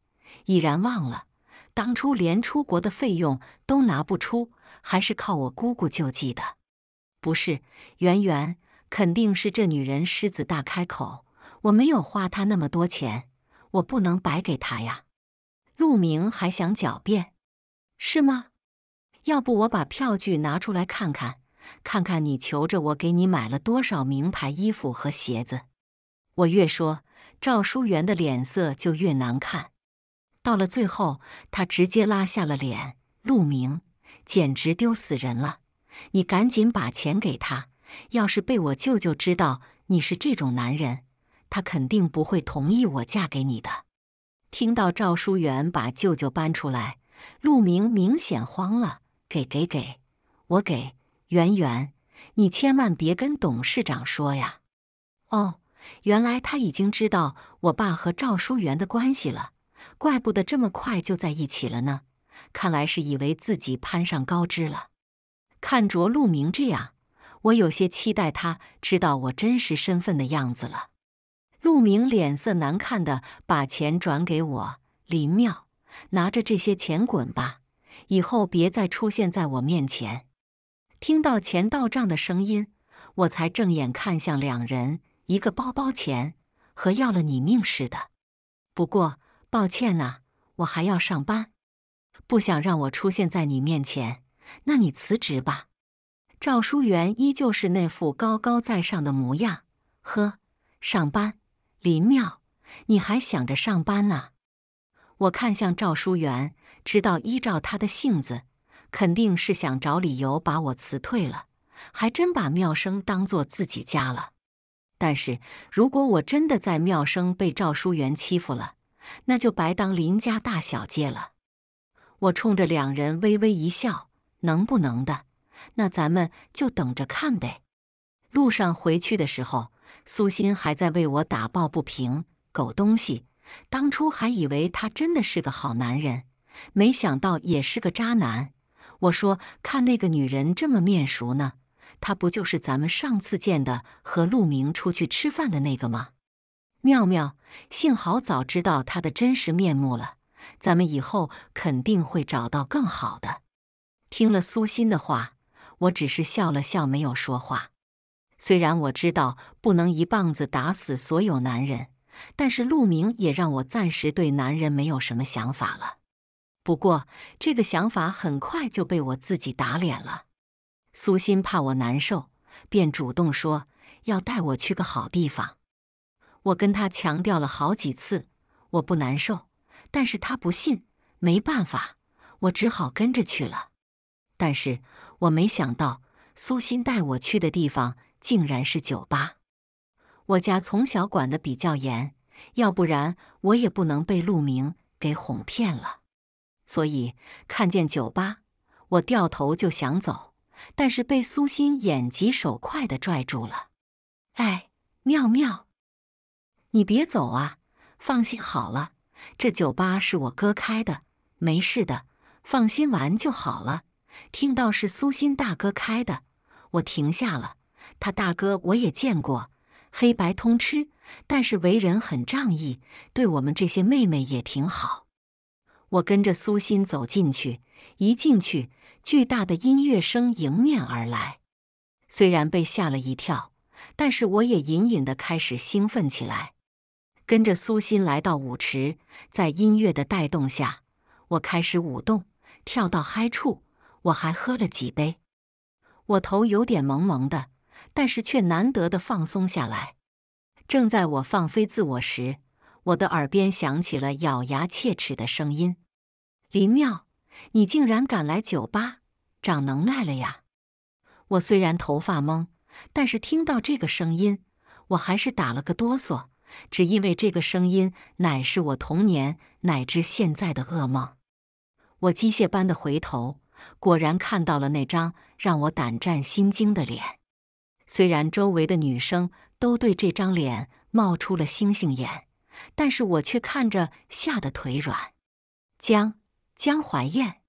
已然忘了当初连出国的费用都拿不出，还是靠我姑姑救济的。不是，圆圆，肯定是这女人狮子大开口。我没有花她那么多钱，我不能白给她呀。陆明还想狡辩，是吗？要不我把票据拿出来看看，看看你求着我给你买了多少名牌衣服和鞋子。我越说，赵书媛的脸色就越难看。到了最后，他直接拉下了脸。陆明简直丢死人了！你赶紧把钱给他，要是被我舅舅知道你是这种男人，他肯定不会同意我嫁给你的。听到赵书媛把舅舅搬出来，陆明明显慌了。给给给，我给圆圆，你千万别跟董事长说呀！哦，原来他已经知道我爸和赵书元的关系了，怪不得这么快就在一起了呢。看来是以为自己攀上高枝了。看着陆明这样，我有些期待他知道我真实身份的样子了。陆明脸色难看的把钱转给我，林妙，拿着这些钱滚吧。以后别再出现在我面前。听到钱到账的声音，我才正眼看向两人。一个包包钱，和要了你命似的。不过，抱歉呐，我还要上班。不想让我出现在你面前，那你辞职吧。赵书元依旧是那副高高在上的模样。呵，上班？林妙，你还想着上班啊？我看向赵书元。知道依照他的性子，肯定是想找理由把我辞退了。还真把妙生当做自己家了。但是如果我真的在妙生被赵书元欺负了，那就白当林家大小姐了。我冲着两人微微一笑：“能不能的？那咱们就等着看呗。”路上回去的时候，苏心还在为我打抱不平：“狗东西，当初还以为他真的是个好男人。”没想到也是个渣男。我说：“看那个女人这么面熟呢，她不就是咱们上次见的和陆明出去吃饭的那个吗？”妙妙，幸好早知道她的真实面目了，咱们以后肯定会找到更好的。听了苏心的话，我只是笑了笑，没有说话。虽然我知道不能一棒子打死所有男人，但是陆明也让我暂时对男人没有什么想法了。不过，这个想法很快就被我自己打脸了。苏鑫怕我难受，便主动说要带我去个好地方。我跟他强调了好几次，我不难受，但是他不信。没办法，我只好跟着去了。但是我没想到，苏鑫带我去的地方竟然是酒吧。我家从小管得比较严，要不然我也不能被陆明给哄骗了。所以看见酒吧，我掉头就想走，但是被苏欣眼疾手快的拽住了。哎，妙妙，你别走啊！放心好了，这酒吧是我哥开的，没事的，放心玩就好了。听到是苏欣大哥开的，我停下了。他大哥我也见过，黑白通吃，但是为人很仗义，对我们这些妹妹也挺好。我跟着苏欣走进去，一进去，巨大的音乐声迎面而来。虽然被吓了一跳，但是我也隐隐的开始兴奋起来。跟着苏欣来到舞池，在音乐的带动下，我开始舞动，跳到嗨处。我还喝了几杯，我头有点蒙蒙的，但是却难得的放松下来。正在我放飞自我时，我的耳边响起了咬牙切齿的声音：“林妙，你竟然敢来酒吧，长能耐了呀！”我虽然头发懵，但是听到这个声音，我还是打了个哆嗦，只因为这个声音乃是我童年乃至现在的噩梦。我机械般的回头，果然看到了那张让我胆战心惊的脸。虽然周围的女生都对这张脸冒出了星星眼。但是我却看着吓得腿软。江江怀燕，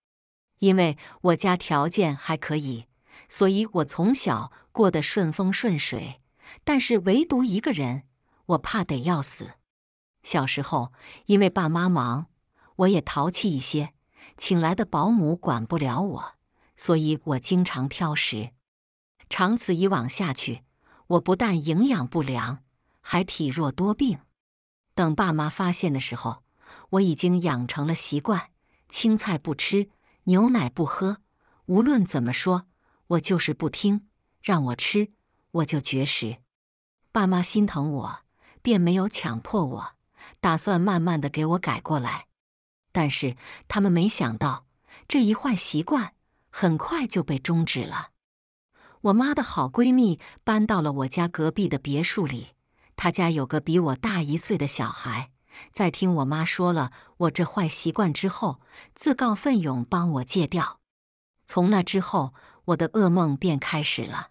因为我家条件还可以，所以我从小过得顺风顺水。但是唯独一个人，我怕得要死。小时候因为爸妈忙，我也淘气一些，请来的保姆管不了我，所以我经常挑食。长此以往下去，我不但营养不良，还体弱多病。等爸妈发现的时候，我已经养成了习惯：青菜不吃，牛奶不喝。无论怎么说，我就是不听。让我吃，我就绝食。爸妈心疼我，便没有强迫我，打算慢慢的给我改过来。但是他们没想到，这一坏习惯很快就被终止了。我妈的好闺蜜搬到了我家隔壁的别墅里。他家有个比我大一岁的小孩，在听我妈说了我这坏习惯之后，自告奋勇帮我戒掉。从那之后，我的噩梦便开始了。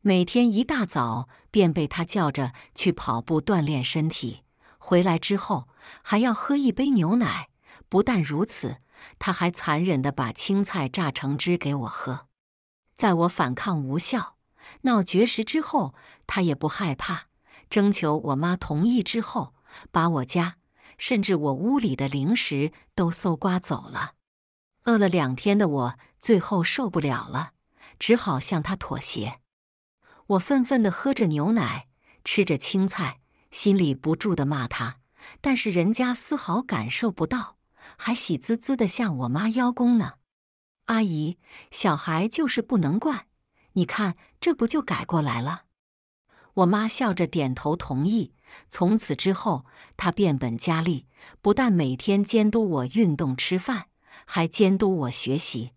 每天一大早便被他叫着去跑步锻炼身体，回来之后还要喝一杯牛奶。不但如此，他还残忍地把青菜榨成汁给我喝。在我反抗无效、闹绝食之后，他也不害怕。征求我妈同意之后，把我家甚至我屋里的零食都搜刮走了。饿了两天的我，最后受不了了，只好向他妥协。我愤愤的喝着牛奶，吃着青菜，心里不住的骂他，但是人家丝毫感受不到，还喜滋滋的向我妈邀功呢。阿姨，小孩就是不能惯，你看这不就改过来了？我妈笑着点头同意。从此之后，她变本加厉，不但每天监督我运动、吃饭，还监督我学习。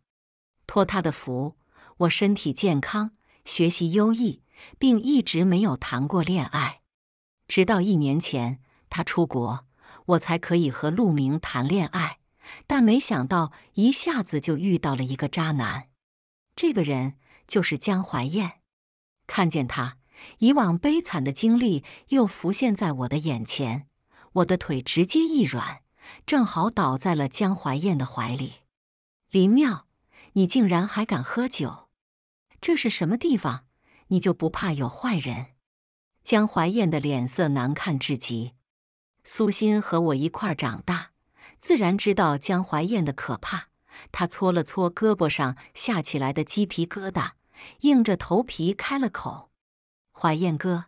托她的福，我身体健康，学习优异，并一直没有谈过恋爱。直到一年前，她出国，我才可以和陆明谈恋爱。但没想到，一下子就遇到了一个渣男。这个人就是江怀燕。看见他。以往悲惨的经历又浮现在我的眼前，我的腿直接一软，正好倒在了江怀燕的怀里。林妙，你竟然还敢喝酒？这是什么地方？你就不怕有坏人？江怀燕的脸色难看至极。苏心和我一块长大，自然知道江怀燕的可怕。他搓了搓胳膊上下起来的鸡皮疙瘩，硬着头皮开了口。怀燕哥，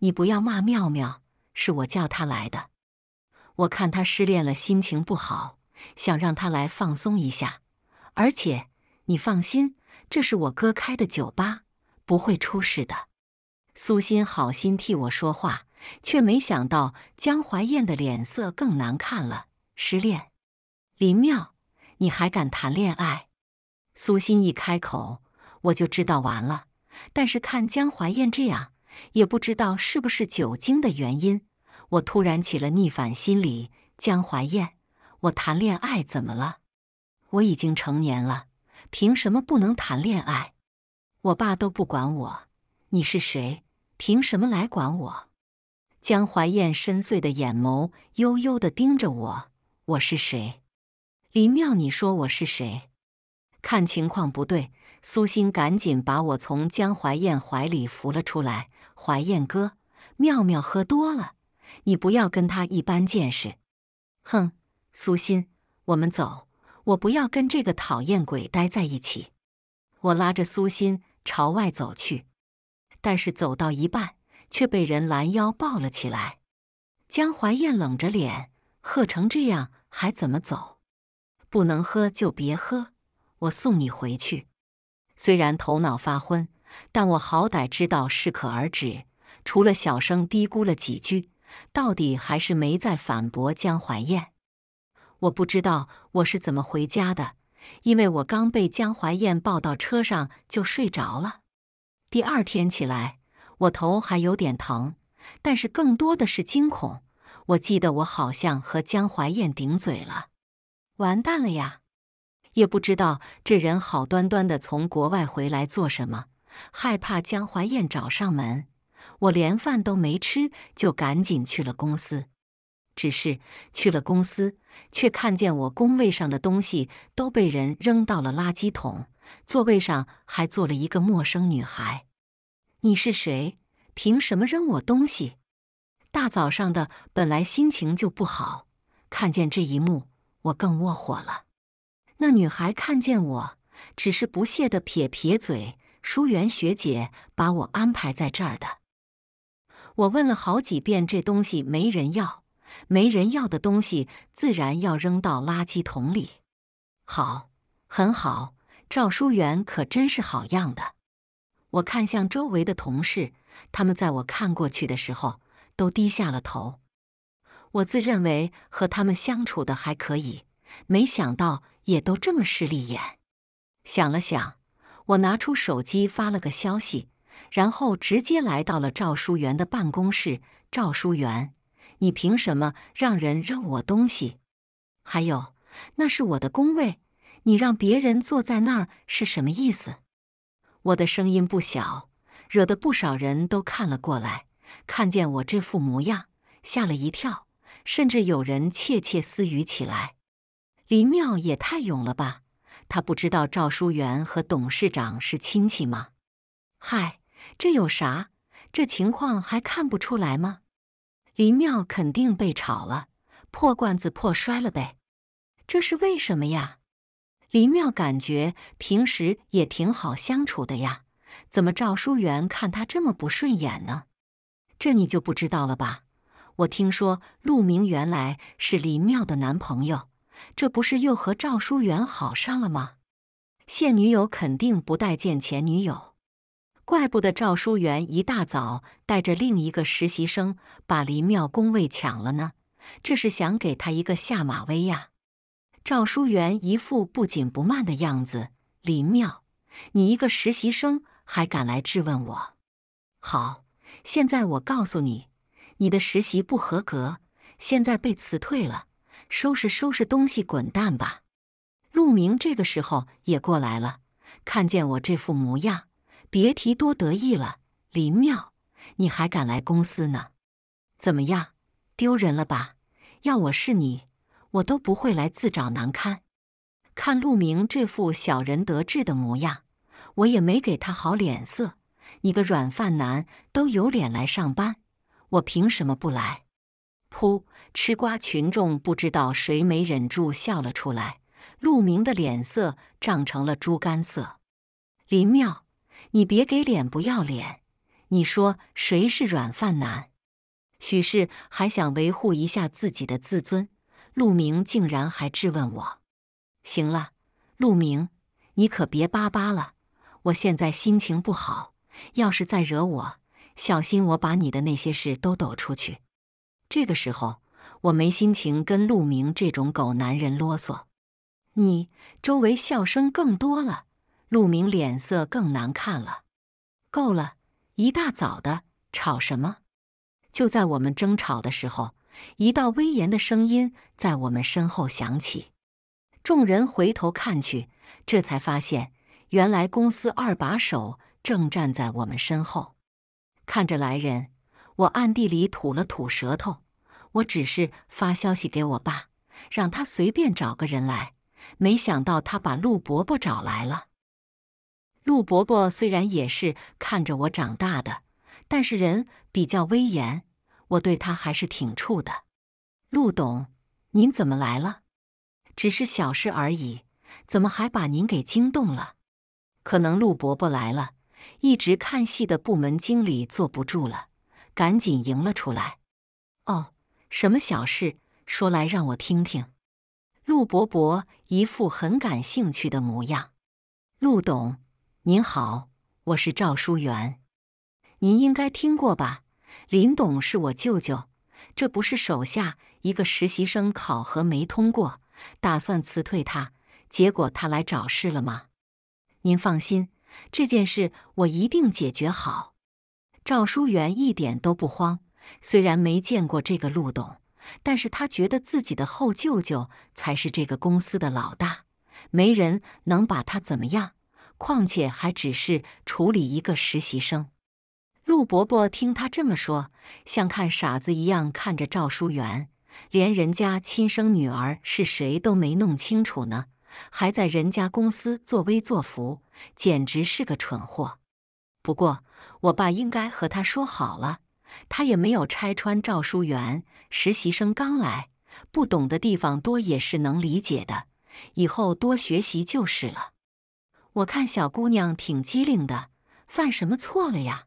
你不要骂妙妙，是我叫她来的。我看她失恋了，心情不好，想让她来放松一下。而且你放心，这是我哥开的酒吧，不会出事的。苏欣好心替我说话，却没想到江怀燕的脸色更难看了。失恋，林妙，你还敢谈恋爱？苏欣一开口，我就知道完了。但是看江怀燕这样。也不知道是不是酒精的原因，我突然起了逆反心理。江怀燕，我谈恋爱怎么了？我已经成年了，凭什么不能谈恋爱？我爸都不管我，你是谁？凭什么来管我？江怀燕深邃的眼眸幽幽地盯着我。我是谁？林妙，你说我是谁？看情况不对，苏鑫赶紧把我从江怀燕怀里扶了出来。怀燕哥，妙妙喝多了，你不要跟他一般见识。哼，苏心，我们走，我不要跟这个讨厌鬼待在一起。我拉着苏心朝外走去，但是走到一半，却被人拦腰抱了起来。江怀燕冷着脸，喝成这样还怎么走？不能喝就别喝，我送你回去。虽然头脑发昏。但我好歹知道适可而止，除了小声嘀咕了几句，到底还是没再反驳江怀燕。我不知道我是怎么回家的，因为我刚被江怀燕抱到车上就睡着了。第二天起来，我头还有点疼，但是更多的是惊恐。我记得我好像和江怀燕顶嘴了，完蛋了呀！也不知道这人好端端的从国外回来做什么。害怕江怀燕找上门，我连饭都没吃就赶紧去了公司。只是去了公司，却看见我工位上的东西都被人扔到了垃圾桶，座位上还坐了一个陌生女孩。你是谁？凭什么扔我东西？大早上的，本来心情就不好，看见这一幕，我更窝火了。那女孩看见我，只是不屑地撇撇嘴。淑媛学姐把我安排在这儿的。我问了好几遍，这东西没人要，没人要的东西自然要扔到垃圾桶里。好，很好，赵淑媛可真是好样的。我看向周围的同事，他们在我看过去的时候都低下了头。我自认为和他们相处的还可以，没想到也都这么势利眼。想了想。我拿出手机发了个消息，然后直接来到了赵书元的办公室。赵书元，你凭什么让人扔我东西？还有，那是我的工位，你让别人坐在那儿是什么意思？我的声音不小，惹得不少人都看了过来。看见我这副模样，吓了一跳，甚至有人窃窃私语起来。林妙也太勇了吧！他不知道赵书元和董事长是亲戚吗？嗨，这有啥？这情况还看不出来吗？林妙肯定被炒了，破罐子破摔了呗。这是为什么呀？林妙感觉平时也挺好相处的呀，怎么赵书元看他这么不顺眼呢？这你就不知道了吧？我听说陆明原来是林妙的男朋友。这不是又和赵书媛好上了吗？现女友肯定不待见前女友，怪不得赵书媛一大早带着另一个实习生把林妙工位抢了呢。这是想给他一个下马威呀。赵书媛一副不紧不慢的样子：“林妙，你一个实习生还敢来质问我？好，现在我告诉你，你的实习不合格，现在被辞退了。”收拾收拾东西，滚蛋吧！陆明这个时候也过来了，看见我这副模样，别提多得意了。林妙，你还敢来公司呢？怎么样，丢人了吧？要我是你，我都不会来自找难堪。看陆明这副小人得志的模样，我也没给他好脸色。你个软饭男都有脸来上班，我凭什么不来？噗！吃瓜群众不知道谁没忍住笑了出来。陆明的脸色涨成了猪肝色。林妙，你别给脸不要脸！你说谁是软饭男？许是还想维护一下自己的自尊，陆明竟然还质问我。行了，陆明，你可别巴巴了。我现在心情不好，要是再惹我，小心我把你的那些事都抖出去。这个时候，我没心情跟陆明这种狗男人啰嗦。你周围笑声更多了，陆明脸色更难看了。够了，一大早的吵什么？就在我们争吵的时候，一道威严的声音在我们身后响起。众人回头看去，这才发现，原来公司二把手正站在我们身后，看着来人。我暗地里吐了吐舌头，我只是发消息给我爸，让他随便找个人来。没想到他把陆伯伯找来了。陆伯伯虽然也是看着我长大的，但是人比较威严，我对他还是挺怵的。陆董，您怎么来了？只是小事而已，怎么还把您给惊动了？可能陆伯伯来了，一直看戏的部门经理坐不住了。赶紧迎了出来。哦，什么小事？说来让我听听。陆伯伯一副很感兴趣的模样。陆董，您好，我是赵书元，您应该听过吧？林董是我舅舅，这不是手下一个实习生考核没通过，打算辞退他，结果他来找事了吗？您放心，这件事我一定解决好。赵书元一点都不慌，虽然没见过这个陆董，但是他觉得自己的后舅舅才是这个公司的老大，没人能把他怎么样。况且还只是处理一个实习生。陆伯伯听他这么说，像看傻子一样看着赵书元，连人家亲生女儿是谁都没弄清楚呢，还在人家公司作威作福，简直是个蠢货。不过。我爸应该和他说好了，他也没有拆穿赵书元。实习生刚来，不懂的地方多也是能理解的，以后多学习就是了。我看小姑娘挺机灵的，犯什么错了呀？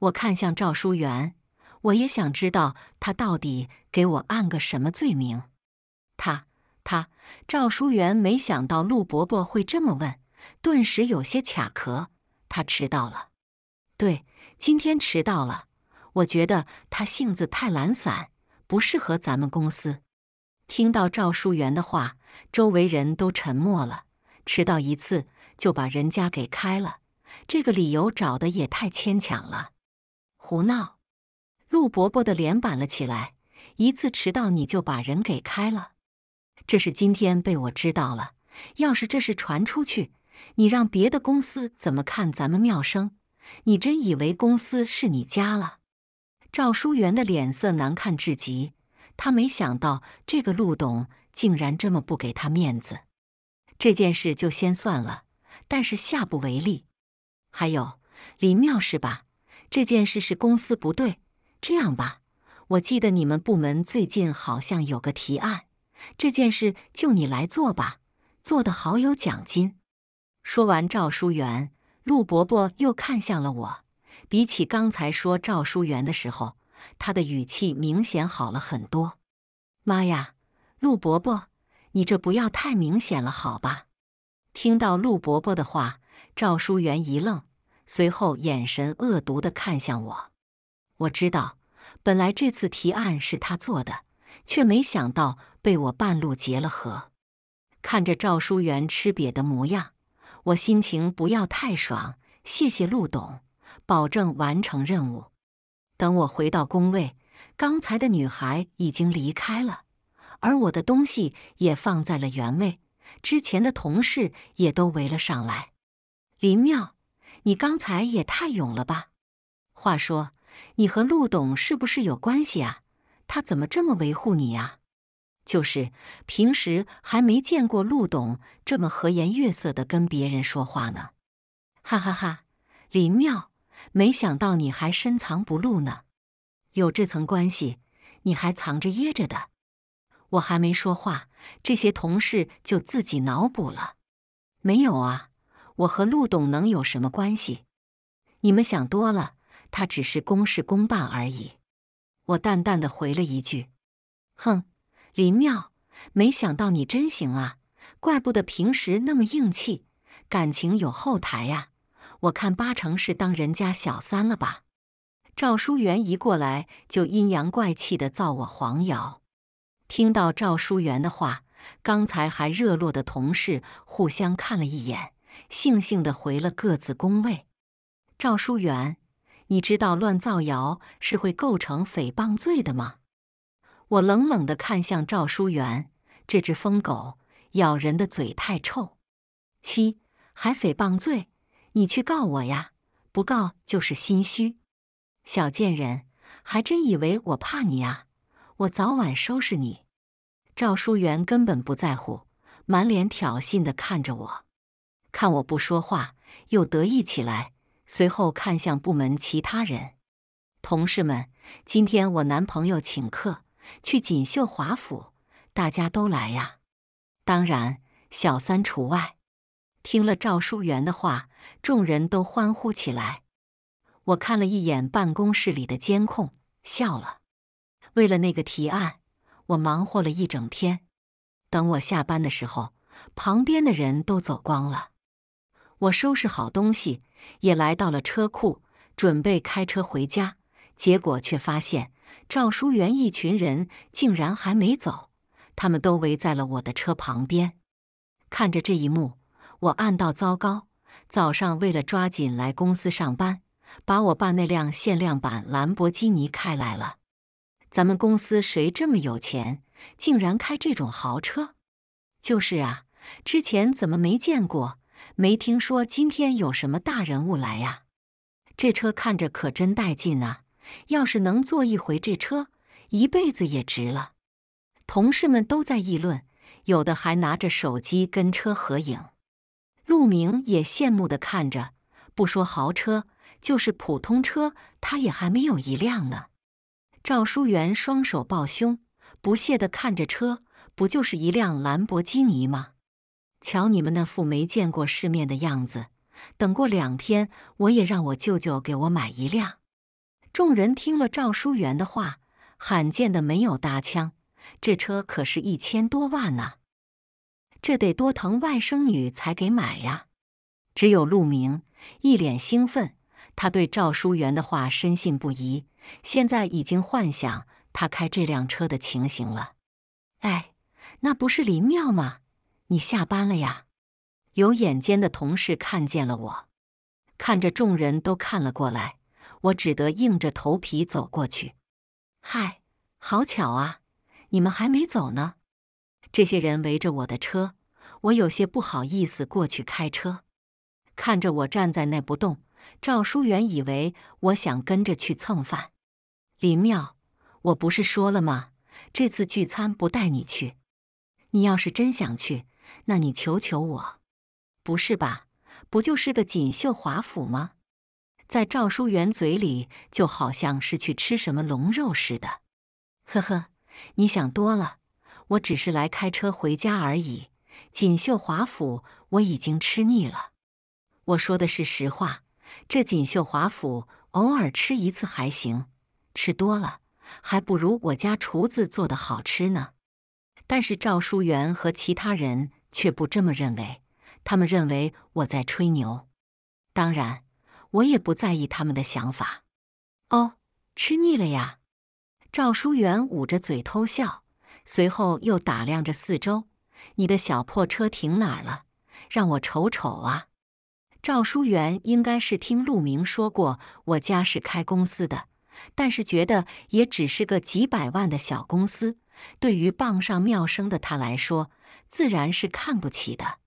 我看向赵书元，我也想知道他到底给我按个什么罪名。他他，赵书元没想到陆伯伯会这么问，顿时有些卡壳。他迟到了。对，今天迟到了。我觉得他性子太懒散，不适合咱们公司。听到赵书元的话，周围人都沉默了。迟到一次就把人家给开了，这个理由找的也太牵强了，胡闹！陆伯伯的脸板了起来。一次迟到你就把人给开了，这是今天被我知道了。要是这事传出去，你让别的公司怎么看咱们妙生？你真以为公司是你家了？赵书元的脸色难看至极，他没想到这个陆董竟然这么不给他面子。这件事就先算了，但是下不为例。还有林妙是吧？这件事是公司不对。这样吧，我记得你们部门最近好像有个提案，这件事就你来做吧，做得好有奖金。说完，赵书元。陆伯伯又看向了我，比起刚才说赵书元的时候，他的语气明显好了很多。妈呀，陆伯伯，你这不要太明显了好吧？听到陆伯伯的话，赵书元一愣，随后眼神恶毒地看向我。我知道，本来这次提案是他做的，却没想到被我半路结了和。看着赵书元吃瘪的模样。我心情不要太爽，谢谢陆董，保证完成任务。等我回到工位，刚才的女孩已经离开了，而我的东西也放在了原位。之前的同事也都围了上来。林妙，你刚才也太勇了吧？话说，你和陆董是不是有关系啊？他怎么这么维护你啊？就是平时还没见过陆董这么和颜悦色的跟别人说话呢，哈哈哈！林妙，没想到你还深藏不露呢，有这层关系你还藏着掖着的，我还没说话，这些同事就自己脑补了。没有啊，我和陆董能有什么关系？你们想多了，他只是公事公办而已。我淡淡的回了一句：“哼。”林妙，没想到你真行啊！怪不得平时那么硬气，感情有后台呀！我看八成是当人家小三了吧？赵书元一过来就阴阳怪气的造我黄谣。听到赵书元的话，刚才还热络的同事互相看了一眼，悻悻的回了各自工位。赵书元，你知道乱造谣是会构成诽谤罪的吗？我冷冷地看向赵书元，这只疯狗咬人的嘴太臭。七，还诽谤罪，你去告我呀！不告就是心虚。小贱人，还真以为我怕你啊？我早晚收拾你。赵书元根本不在乎，满脸挑衅地看着我，看我不说话，又得意起来，随后看向部门其他人，同事们，今天我男朋友请客。去锦绣华府，大家都来呀，当然小三除外。听了赵书元的话，众人都欢呼起来。我看了一眼办公室里的监控，笑了。为了那个提案，我忙活了一整天。等我下班的时候，旁边的人都走光了。我收拾好东西，也来到了车库，准备开车回家，结果却发现。赵书元一群人竟然还没走，他们都围在了我的车旁边，看着这一幕，我暗道糟糕。早上为了抓紧来公司上班，把我爸那辆限量版兰博基尼开来了。咱们公司谁这么有钱，竟然开这种豪车？就是啊，之前怎么没见过？没听说今天有什么大人物来呀？这车看着可真带劲啊！要是能坐一回这车，一辈子也值了。同事们都在议论，有的还拿着手机跟车合影。陆明也羡慕地看着，不说豪车，就是普通车，他也还没有一辆呢。赵书元双手抱胸，不屑地看着车：“不就是一辆兰博基尼吗？瞧你们那副没见过世面的样子。等过两天，我也让我舅舅给我买一辆。”众人听了赵书元的话，罕见的没有搭腔。这车可是一千多万啊，这得多疼外甥女才给买呀！只有陆明一脸兴奋，他对赵书元的话深信不疑，现在已经幻想他开这辆车的情形了。哎，那不是林妙吗？你下班了呀？有眼尖的同事看见了我，看着众人都看了过来。我只得硬着头皮走过去。嗨，好巧啊！你们还没走呢。这些人围着我的车，我有些不好意思过去开车。看着我站在那不动，赵书元以为我想跟着去蹭饭。林妙，我不是说了吗？这次聚餐不带你去。你要是真想去，那你求求我，不是吧？不就是个锦绣华府吗？在赵书元嘴里就好像是去吃什么龙肉似的，呵呵，你想多了，我只是来开车回家而已。锦绣华府我已经吃腻了，我说的是实话。这锦绣华府偶尔吃一次还行，吃多了还不如我家厨子做的好吃呢。但是赵书元和其他人却不这么认为，他们认为我在吹牛。当然。我也不在意他们的想法，哦，吃腻了呀！赵书元捂着嘴偷笑，随后又打量着四周。你的小破车停哪儿了？让我瞅瞅啊！赵书元应该是听陆明说过我家是开公司的，但是觉得也只是个几百万的小公司，对于傍上妙生的他来说，自然是看不起的。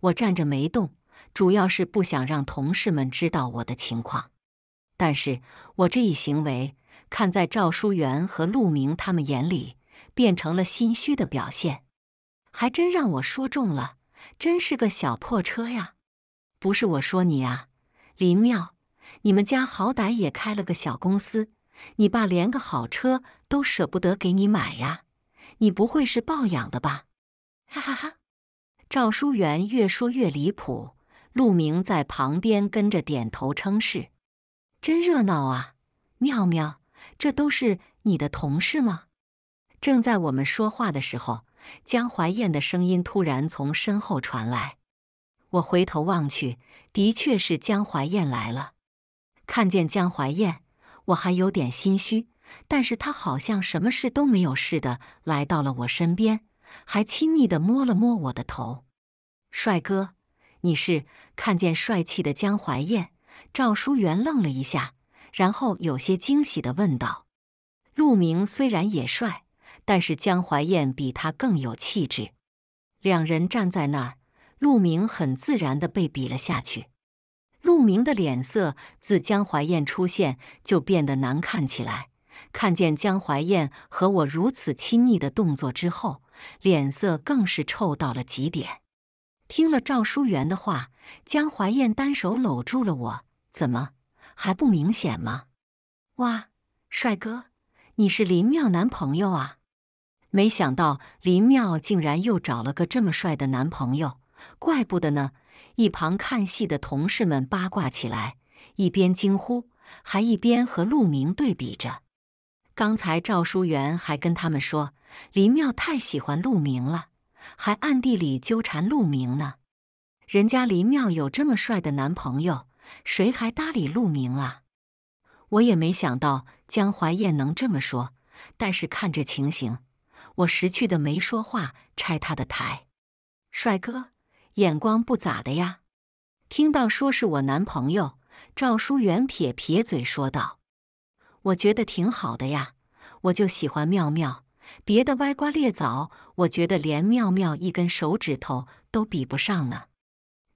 我站着没动。主要是不想让同事们知道我的情况，但是我这一行为看在赵书元和陆明他们眼里，变成了心虚的表现，还真让我说中了，真是个小破车呀！不是我说你啊，林妙，你们家好歹也开了个小公司，你爸连个好车都舍不得给你买呀？你不会是抱养的吧？哈哈哈！赵书元越说越离谱。陆明在旁边跟着点头称是，真热闹啊！妙妙，这都是你的同事吗？正在我们说话的时候，江怀燕的声音突然从身后传来。我回头望去，的确是江怀燕来了。看见江怀燕，我还有点心虚，但是她好像什么事都没有似的，来到了我身边，还亲昵地摸了摸我的头。帅哥。你是看见帅气的江淮燕？赵书元愣了一下，然后有些惊喜的问道：“陆明虽然也帅，但是江淮燕比他更有气质。”两人站在那儿，陆明很自然的被比了下去。陆明的脸色自江淮燕出现就变得难看起来，看见江淮燕和我如此亲密的动作之后，脸色更是臭到了极点。听了赵书元的话，江怀燕单手搂住了我。怎么还不明显吗？哇，帅哥，你是林妙男朋友啊！没想到林妙竟然又找了个这么帅的男朋友，怪不得呢！一旁看戏的同事们八卦起来，一边惊呼，还一边和陆明对比着。刚才赵书元还跟他们说，林妙太喜欢陆明了。还暗地里纠缠陆明呢，人家林妙有这么帅的男朋友，谁还搭理陆明啊？我也没想到江淮燕能这么说，但是看这情形，我识趣的没说话，拆他的台。帅哥，眼光不咋的呀？听到说是我男朋友，赵书媛撇撇嘴说道：“我觉得挺好的呀，我就喜欢妙妙。”别的歪瓜裂枣，我觉得连妙妙一根手指头都比不上呢。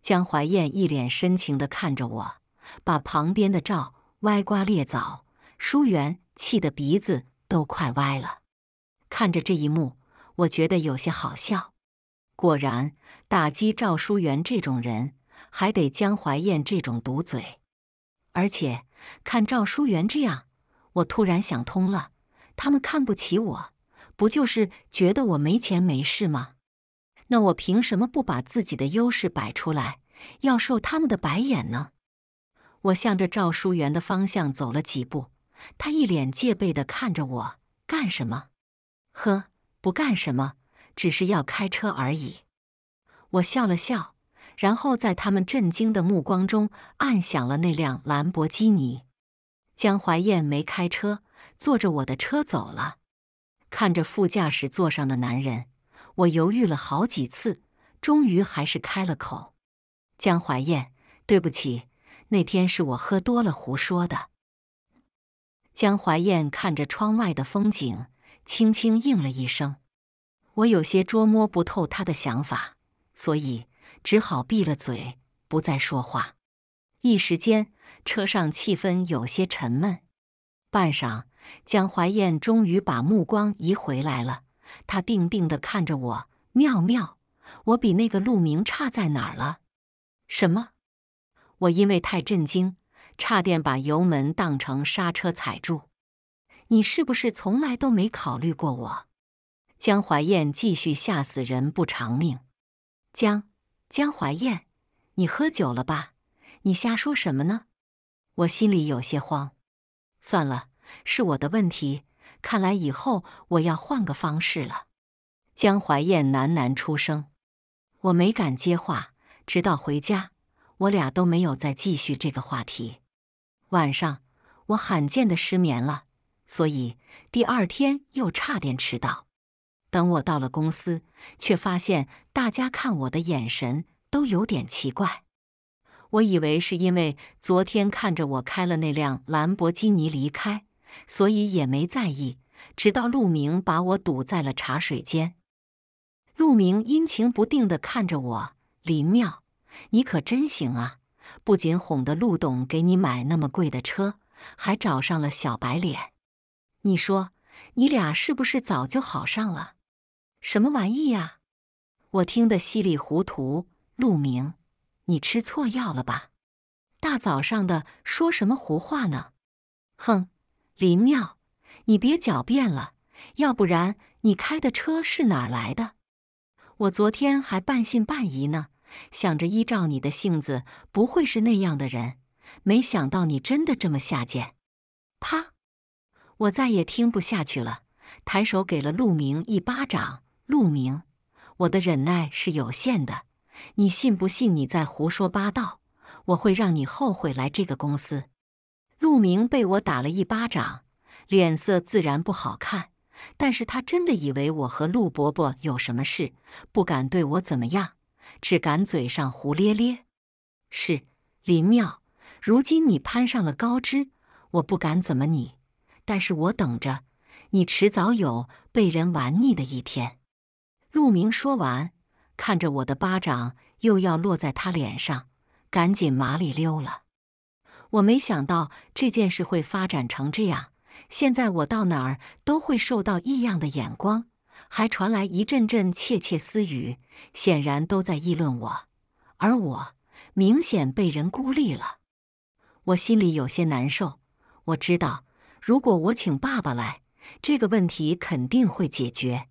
江淮燕一脸深情地看着我，把旁边的赵歪瓜裂枣、舒媛气得鼻子都快歪了。看着这一幕，我觉得有些好笑。果然，打击赵舒元这种人，还得江淮燕这种毒嘴。而且，看赵舒元这样，我突然想通了：他们看不起我。不就是觉得我没钱没势吗？那我凭什么不把自己的优势摆出来，要受他们的白眼呢？我向着赵书元的方向走了几步，他一脸戒备地看着我，干什么？呵，不干什么，只是要开车而已。我笑了笑，然后在他们震惊的目光中按响了那辆兰博基尼。江怀燕没开车，坐着我的车走了。看着副驾驶座上的男人，我犹豫了好几次，终于还是开了口：“江怀燕，对不起，那天是我喝多了胡说的。”江怀燕看着窗外的风景，轻轻应了一声。我有些捉摸不透他的想法，所以只好闭了嘴，不再说话。一时间，车上气氛有些沉闷。半晌。江怀燕终于把目光移回来了，她定定地看着我。妙妙，我比那个陆明差在哪儿了？什么？我因为太震惊，差点把油门当成刹车踩住。你是不是从来都没考虑过我？江怀燕继续吓死人不偿命。江江怀燕，你喝酒了吧？你瞎说什么呢？我心里有些慌。算了。是我的问题，看来以后我要换个方式了。江怀燕喃喃出声，我没敢接话。直到回家，我俩都没有再继续这个话题。晚上我罕见的失眠了，所以第二天又差点迟到。等我到了公司，却发现大家看我的眼神都有点奇怪。我以为是因为昨天看着我开了那辆兰博基尼离开。所以也没在意，直到陆明把我堵在了茶水间。陆明阴晴不定的看着我：“林妙，你可真行啊，不仅哄得陆董给你买那么贵的车，还找上了小白脸。你说你俩是不是早就好上了？什么玩意呀？”我听得稀里糊涂。陆明，你吃错药了吧？大早上的说什么胡话呢？哼！林妙，你别狡辩了，要不然你开的车是哪儿来的？我昨天还半信半疑呢，想着依照你的性子不会是那样的人，没想到你真的这么下贱！啪！我再也听不下去了，抬手给了陆明一巴掌。陆明，我的忍耐是有限的，你信不信你在胡说八道？我会让你后悔来这个公司。陆明被我打了一巴掌，脸色自然不好看。但是他真的以为我和陆伯伯有什么事，不敢对我怎么样，只敢嘴上胡咧咧。是林妙，如今你攀上了高枝，我不敢怎么你，但是我等着，你迟早有被人玩腻的一天。陆明说完，看着我的巴掌又要落在他脸上，赶紧麻利溜了。我没想到这件事会发展成这样。现在我到哪儿都会受到异样的眼光，还传来一阵阵窃窃私语，显然都在议论我，而我明显被人孤立了。我心里有些难受。我知道，如果我请爸爸来，这个问题肯定会解决。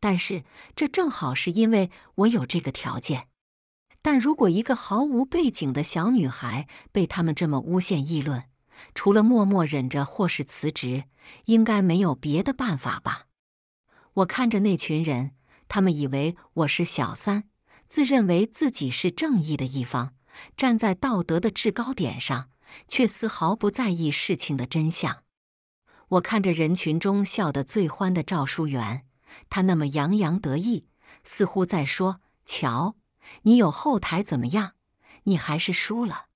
但是，这正好是因为我有这个条件。但如果一个毫无背景的小女孩被他们这么诬陷议论，除了默默忍着或是辞职，应该没有别的办法吧？我看着那群人，他们以为我是小三，自认为自己是正义的一方，站在道德的制高点上，却丝毫不在意事情的真相。我看着人群中笑得最欢的赵书元，他那么洋洋得意，似乎在说：“瞧。”你有后台怎么样？你还是输了。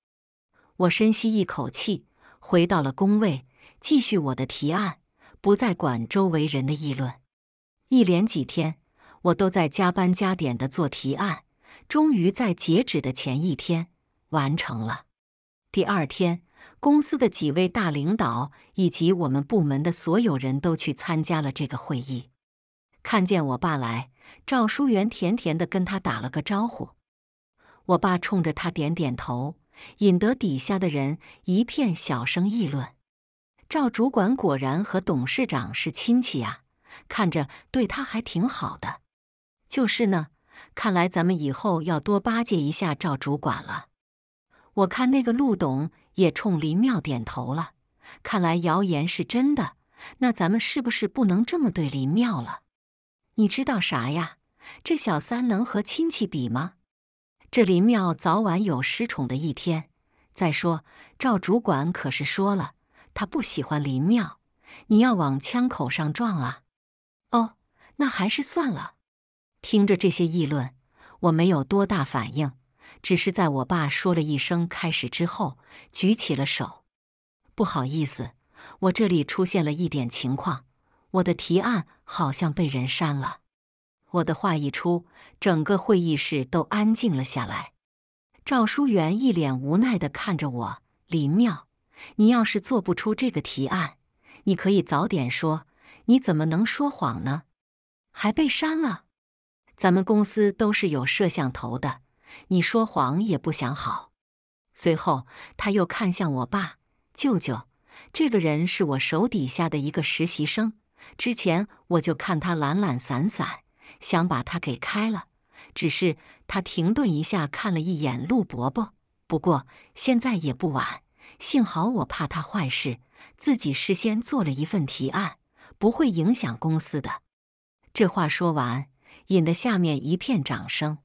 我深吸一口气，回到了工位，继续我的提案，不再管周围人的议论。一连几天，我都在加班加点的做提案，终于在截止的前一天完成了。第二天，公司的几位大领导以及我们部门的所有人都去参加了这个会议，看见我爸来。赵书媛甜甜的跟他打了个招呼，我爸冲着他点点头，引得底下的人一片小声议论：“赵主管果然和董事长是亲戚呀，看着对他还挺好的。”“就是呢，看来咱们以后要多巴结一下赵主管了。”我看那个陆董也冲林妙点头了，看来谣言是真的。那咱们是不是不能这么对林妙了？你知道啥呀？这小三能和亲戚比吗？这林妙早晚有失宠的一天。再说赵主管可是说了，他不喜欢林妙。你要往枪口上撞啊？哦，那还是算了。听着这些议论，我没有多大反应，只是在我爸说了一声“开始”之后，举起了手。不好意思，我这里出现了一点情况。我的提案好像被人删了。我的话一出，整个会议室都安静了下来。赵书元一脸无奈的看着我：“林妙，你要是做不出这个提案，你可以早点说。你怎么能说谎呢？还被删了？咱们公司都是有摄像头的，你说谎也不想好。”随后，他又看向我爸：“舅舅，这个人是我手底下的一个实习生。”之前我就看他懒懒散散，想把他给开了。只是他停顿一下，看了一眼陆伯伯。不过现在也不晚，幸好我怕他坏事，自己事先做了一份提案，不会影响公司的。这话说完，引得下面一片掌声。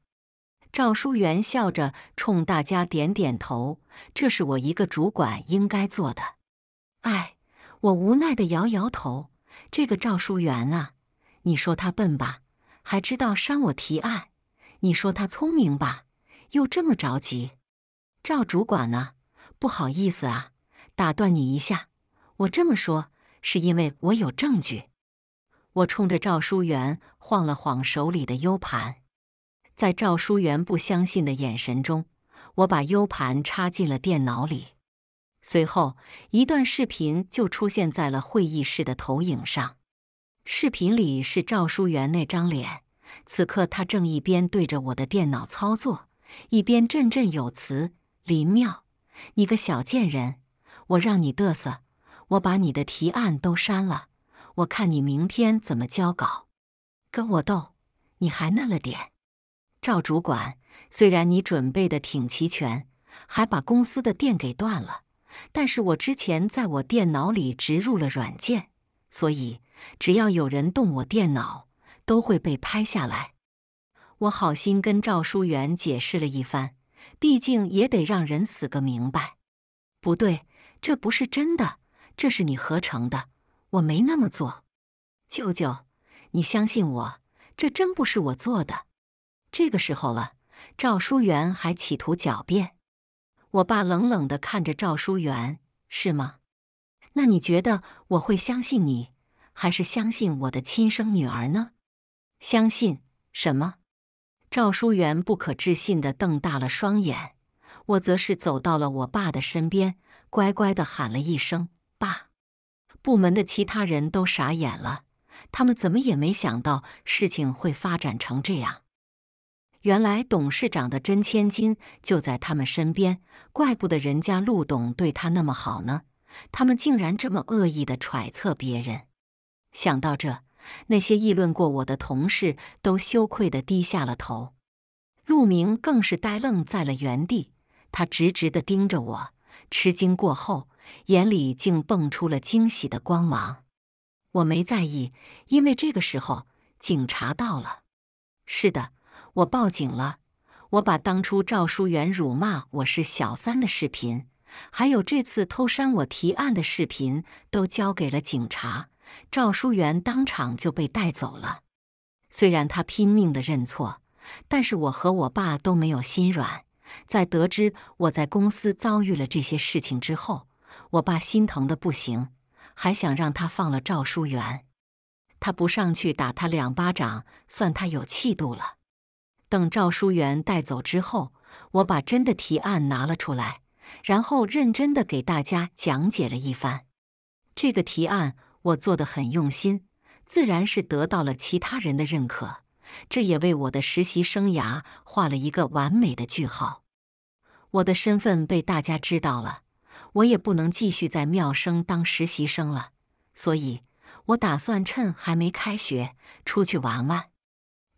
赵书元笑着冲大家点点头：“这是我一个主管应该做的。”哎，我无奈的摇摇头。这个赵书元啊，你说他笨吧，还知道删我提案；你说他聪明吧，又这么着急。赵主管啊，不好意思啊，打断你一下。我这么说是因为我有证据。我冲着赵书元晃了晃手里的 U 盘，在赵书元不相信的眼神中，我把 U 盘插进了电脑里。随后，一段视频就出现在了会议室的投影上。视频里是赵书元那张脸，此刻他正一边对着我的电脑操作，一边振振有词：“林妙，你个小贱人，我让你嘚瑟，我把你的提案都删了，我看你明天怎么交稿。跟我斗，你还嫩了点。”赵主管，虽然你准备的挺齐全，还把公司的电给断了。但是我之前在我电脑里植入了软件，所以只要有人动我电脑，都会被拍下来。我好心跟赵书媛解释了一番，毕竟也得让人死个明白。不对，这不是真的，这是你合成的，我没那么做。舅舅，你相信我，这真不是我做的。这个时候了，赵书媛还企图狡辩。我爸冷冷地看着赵书媛，是吗？那你觉得我会相信你，还是相信我的亲生女儿呢？相信什么？赵书媛不可置信地瞪大了双眼，我则是走到了我爸的身边，乖乖地喊了一声“爸”。部门的其他人都傻眼了，他们怎么也没想到事情会发展成这样。原来董事长的真千金就在他们身边，怪不得人家陆董对他那么好呢。他们竟然这么恶意的揣测别人。想到这，那些议论过我的同事都羞愧的低下了头，陆明更是呆愣在了原地。他直直的盯着我，吃惊过后，眼里竟蹦出了惊喜的光芒。我没在意，因为这个时候警察到了。是的。我报警了，我把当初赵书元辱骂我是小三的视频，还有这次偷删我提案的视频，都交给了警察。赵书元当场就被带走了。虽然他拼命的认错，但是我和我爸都没有心软。在得知我在公司遭遇了这些事情之后，我爸心疼的不行，还想让他放了赵书元。他不上去打他两巴掌，算他有气度了。等赵书媛带走之后，我把真的提案拿了出来，然后认真的给大家讲解了一番。这个提案我做得很用心，自然是得到了其他人的认可。这也为我的实习生涯画了一个完美的句号。我的身份被大家知道了，我也不能继续在妙生当实习生了，所以我打算趁还没开学出去玩玩。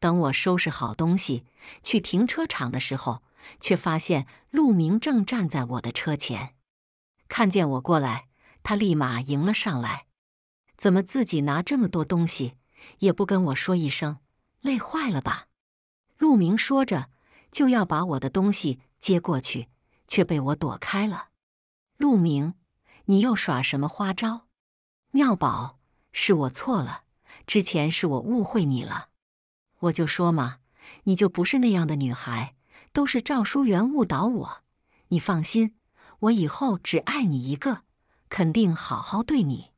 等我收拾好东西去停车场的时候，却发现陆明正站在我的车前。看见我过来，他立马迎了上来。怎么自己拿这么多东西，也不跟我说一声？累坏了吧？陆明说着就要把我的东西接过去，却被我躲开了。陆明，你又耍什么花招？妙宝，是我错了，之前是我误会你了。我就说嘛，你就不是那样的女孩，都是赵书媛误导我。你放心，我以后只爱你一个，肯定好好对你。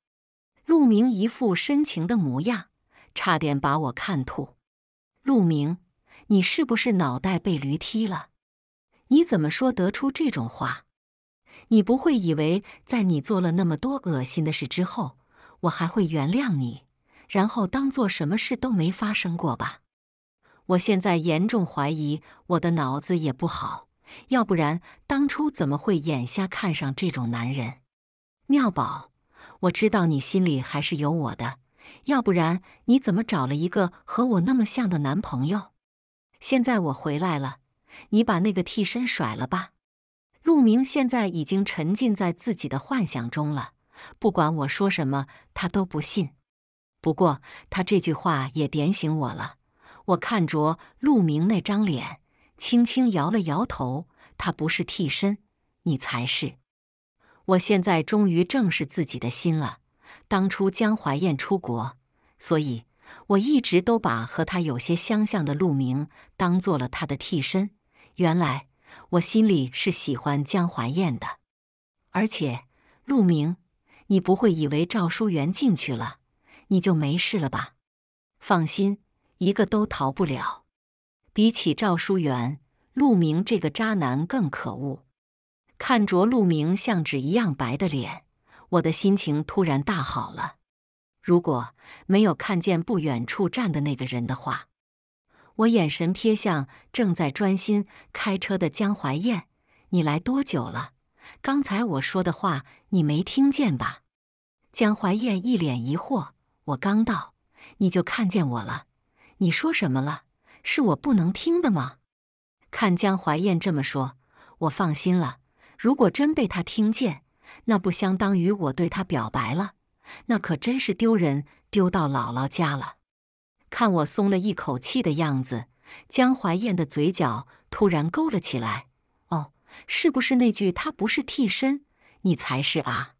陆明一副深情的模样，差点把我看吐。陆明，你是不是脑袋被驴踢了？你怎么说得出这种话？你不会以为在你做了那么多恶心的事之后，我还会原谅你，然后当做什么事都没发生过吧？我现在严重怀疑我的脑子也不好，要不然当初怎么会眼瞎看上这种男人？妙宝，我知道你心里还是有我的，要不然你怎么找了一个和我那么像的男朋友？现在我回来了，你把那个替身甩了吧。陆明现在已经沉浸在自己的幻想中了，不管我说什么他都不信。不过他这句话也点醒我了。我看着陆明那张脸，轻轻摇了摇头。他不是替身，你才是。我现在终于正视自己的心了。当初江怀燕出国，所以我一直都把和他有些相像的陆明当做了他的替身。原来我心里是喜欢江怀燕的。而且，陆明，你不会以为赵书媛进去了，你就没事了吧？放心。一个都逃不了。比起赵书元，陆明这个渣男更可恶。看着陆明像纸一样白的脸，我的心情突然大好了。如果没有看见不远处站的那个人的话，我眼神瞥向正在专心开车的江淮燕：“你来多久了？刚才我说的话你没听见吧？”江淮燕一脸疑惑：“我刚到，你就看见我了。”你说什么了？是我不能听的吗？看江怀燕这么说，我放心了。如果真被他听见，那不相当于我对他表白了？那可真是丢人，丢到姥姥家了。看我松了一口气的样子，江怀燕的嘴角突然勾了起来。哦，是不是那句他不是替身，你才是啊？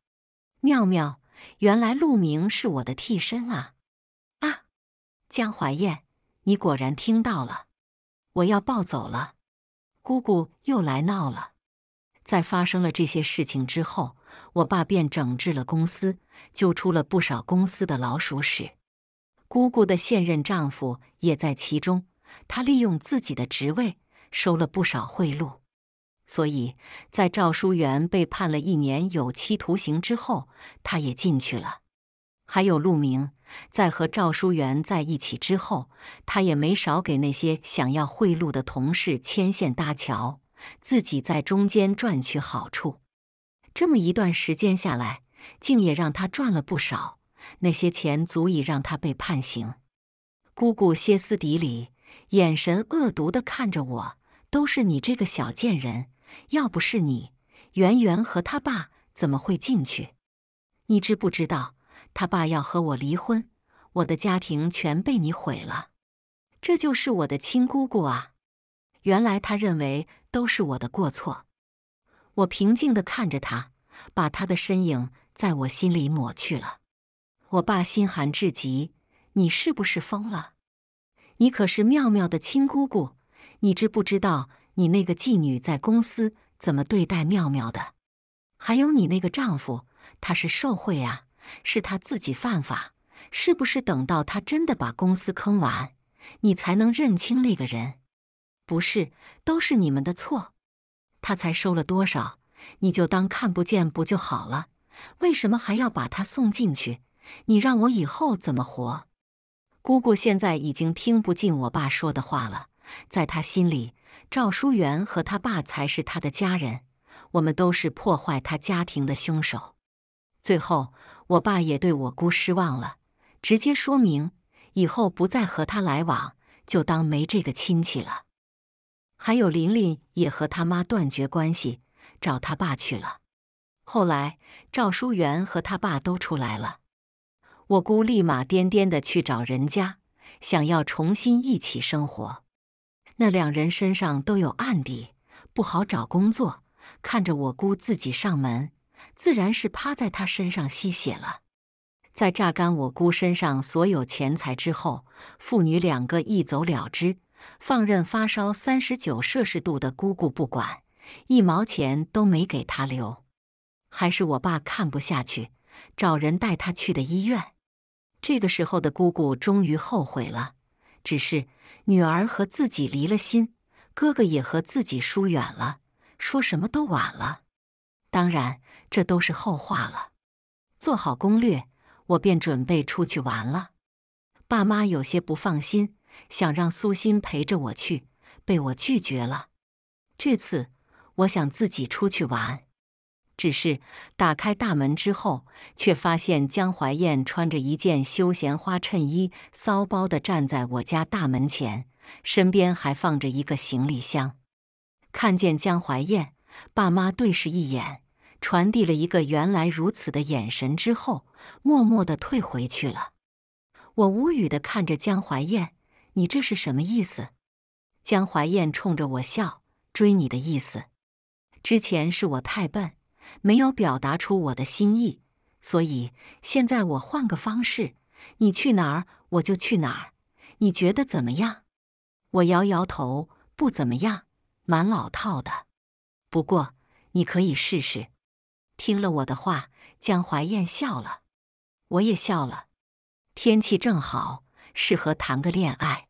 妙妙，原来陆明是我的替身啊！啊，江怀燕。你果然听到了，我要抱走了。姑姑又来闹了。在发生了这些事情之后，我爸便整治了公司，揪出了不少公司的老鼠屎。姑姑的现任丈夫也在其中，他利用自己的职位收了不少贿赂，所以在赵书元被判了一年有期徒刑之后，他也进去了。还有陆明，在和赵书元在一起之后，他也没少给那些想要贿赂的同事牵线搭桥，自己在中间赚取好处。这么一段时间下来，竟也让他赚了不少。那些钱足以让他被判刑。姑姑歇斯底里，眼神恶毒地看着我：“都是你这个小贱人！要不是你，圆圆和他爸怎么会进去？你知不知道？”他爸要和我离婚，我的家庭全被你毁了。这就是我的亲姑姑啊！原来他认为都是我的过错。我平静的看着他，把他的身影在我心里抹去了。我爸心寒至极：“你是不是疯了？你可是妙妙的亲姑姑，你知不知道你那个妓女在公司怎么对待妙妙的？还有你那个丈夫，他是受贿啊！”是他自己犯法，是不是等到他真的把公司坑完，你才能认清那个人？不是，都是你们的错。他才收了多少，你就当看不见不就好了？为什么还要把他送进去？你让我以后怎么活？姑姑现在已经听不进我爸说的话了，在他心里，赵淑媛和他爸才是他的家人，我们都是破坏他家庭的凶手。最后。我爸也对我姑失望了，直接说明以后不再和他来往，就当没这个亲戚了。还有琳琳也和他妈断绝关系，找他爸去了。后来赵淑媛和他爸都出来了，我姑立马颠颠的去找人家，想要重新一起生活。那两人身上都有案底，不好找工作，看着我姑自己上门。自然是趴在他身上吸血了，在榨干我姑身上所有钱财之后，父女两个一走了之，放任发烧三十九摄氏度的姑姑不管，一毛钱都没给她留。还是我爸看不下去，找人带她去的医院。这个时候的姑姑终于后悔了，只是女儿和自己离了心，哥哥也和自己疏远了，说什么都晚了。当然，这都是后话了。做好攻略，我便准备出去玩了。爸妈有些不放心，想让苏欣陪着我去，被我拒绝了。这次我想自己出去玩。只是打开大门之后，却发现江怀燕穿着一件休闲花衬衣，骚包的站在我家大门前，身边还放着一个行李箱。看见江怀燕。爸妈对视一眼，传递了一个“原来如此”的眼神之后，默默地退回去了。我无语地看着江淮燕：“你这是什么意思？”江淮燕冲着我笑：“追你的意思。之前是我太笨，没有表达出我的心意，所以现在我换个方式，你去哪儿我就去哪儿。你觉得怎么样？”我摇摇头：“不怎么样，蛮老套的。”不过，你可以试试。听了我的话，江怀燕笑了，我也笑了。天气正好，适合谈个恋爱。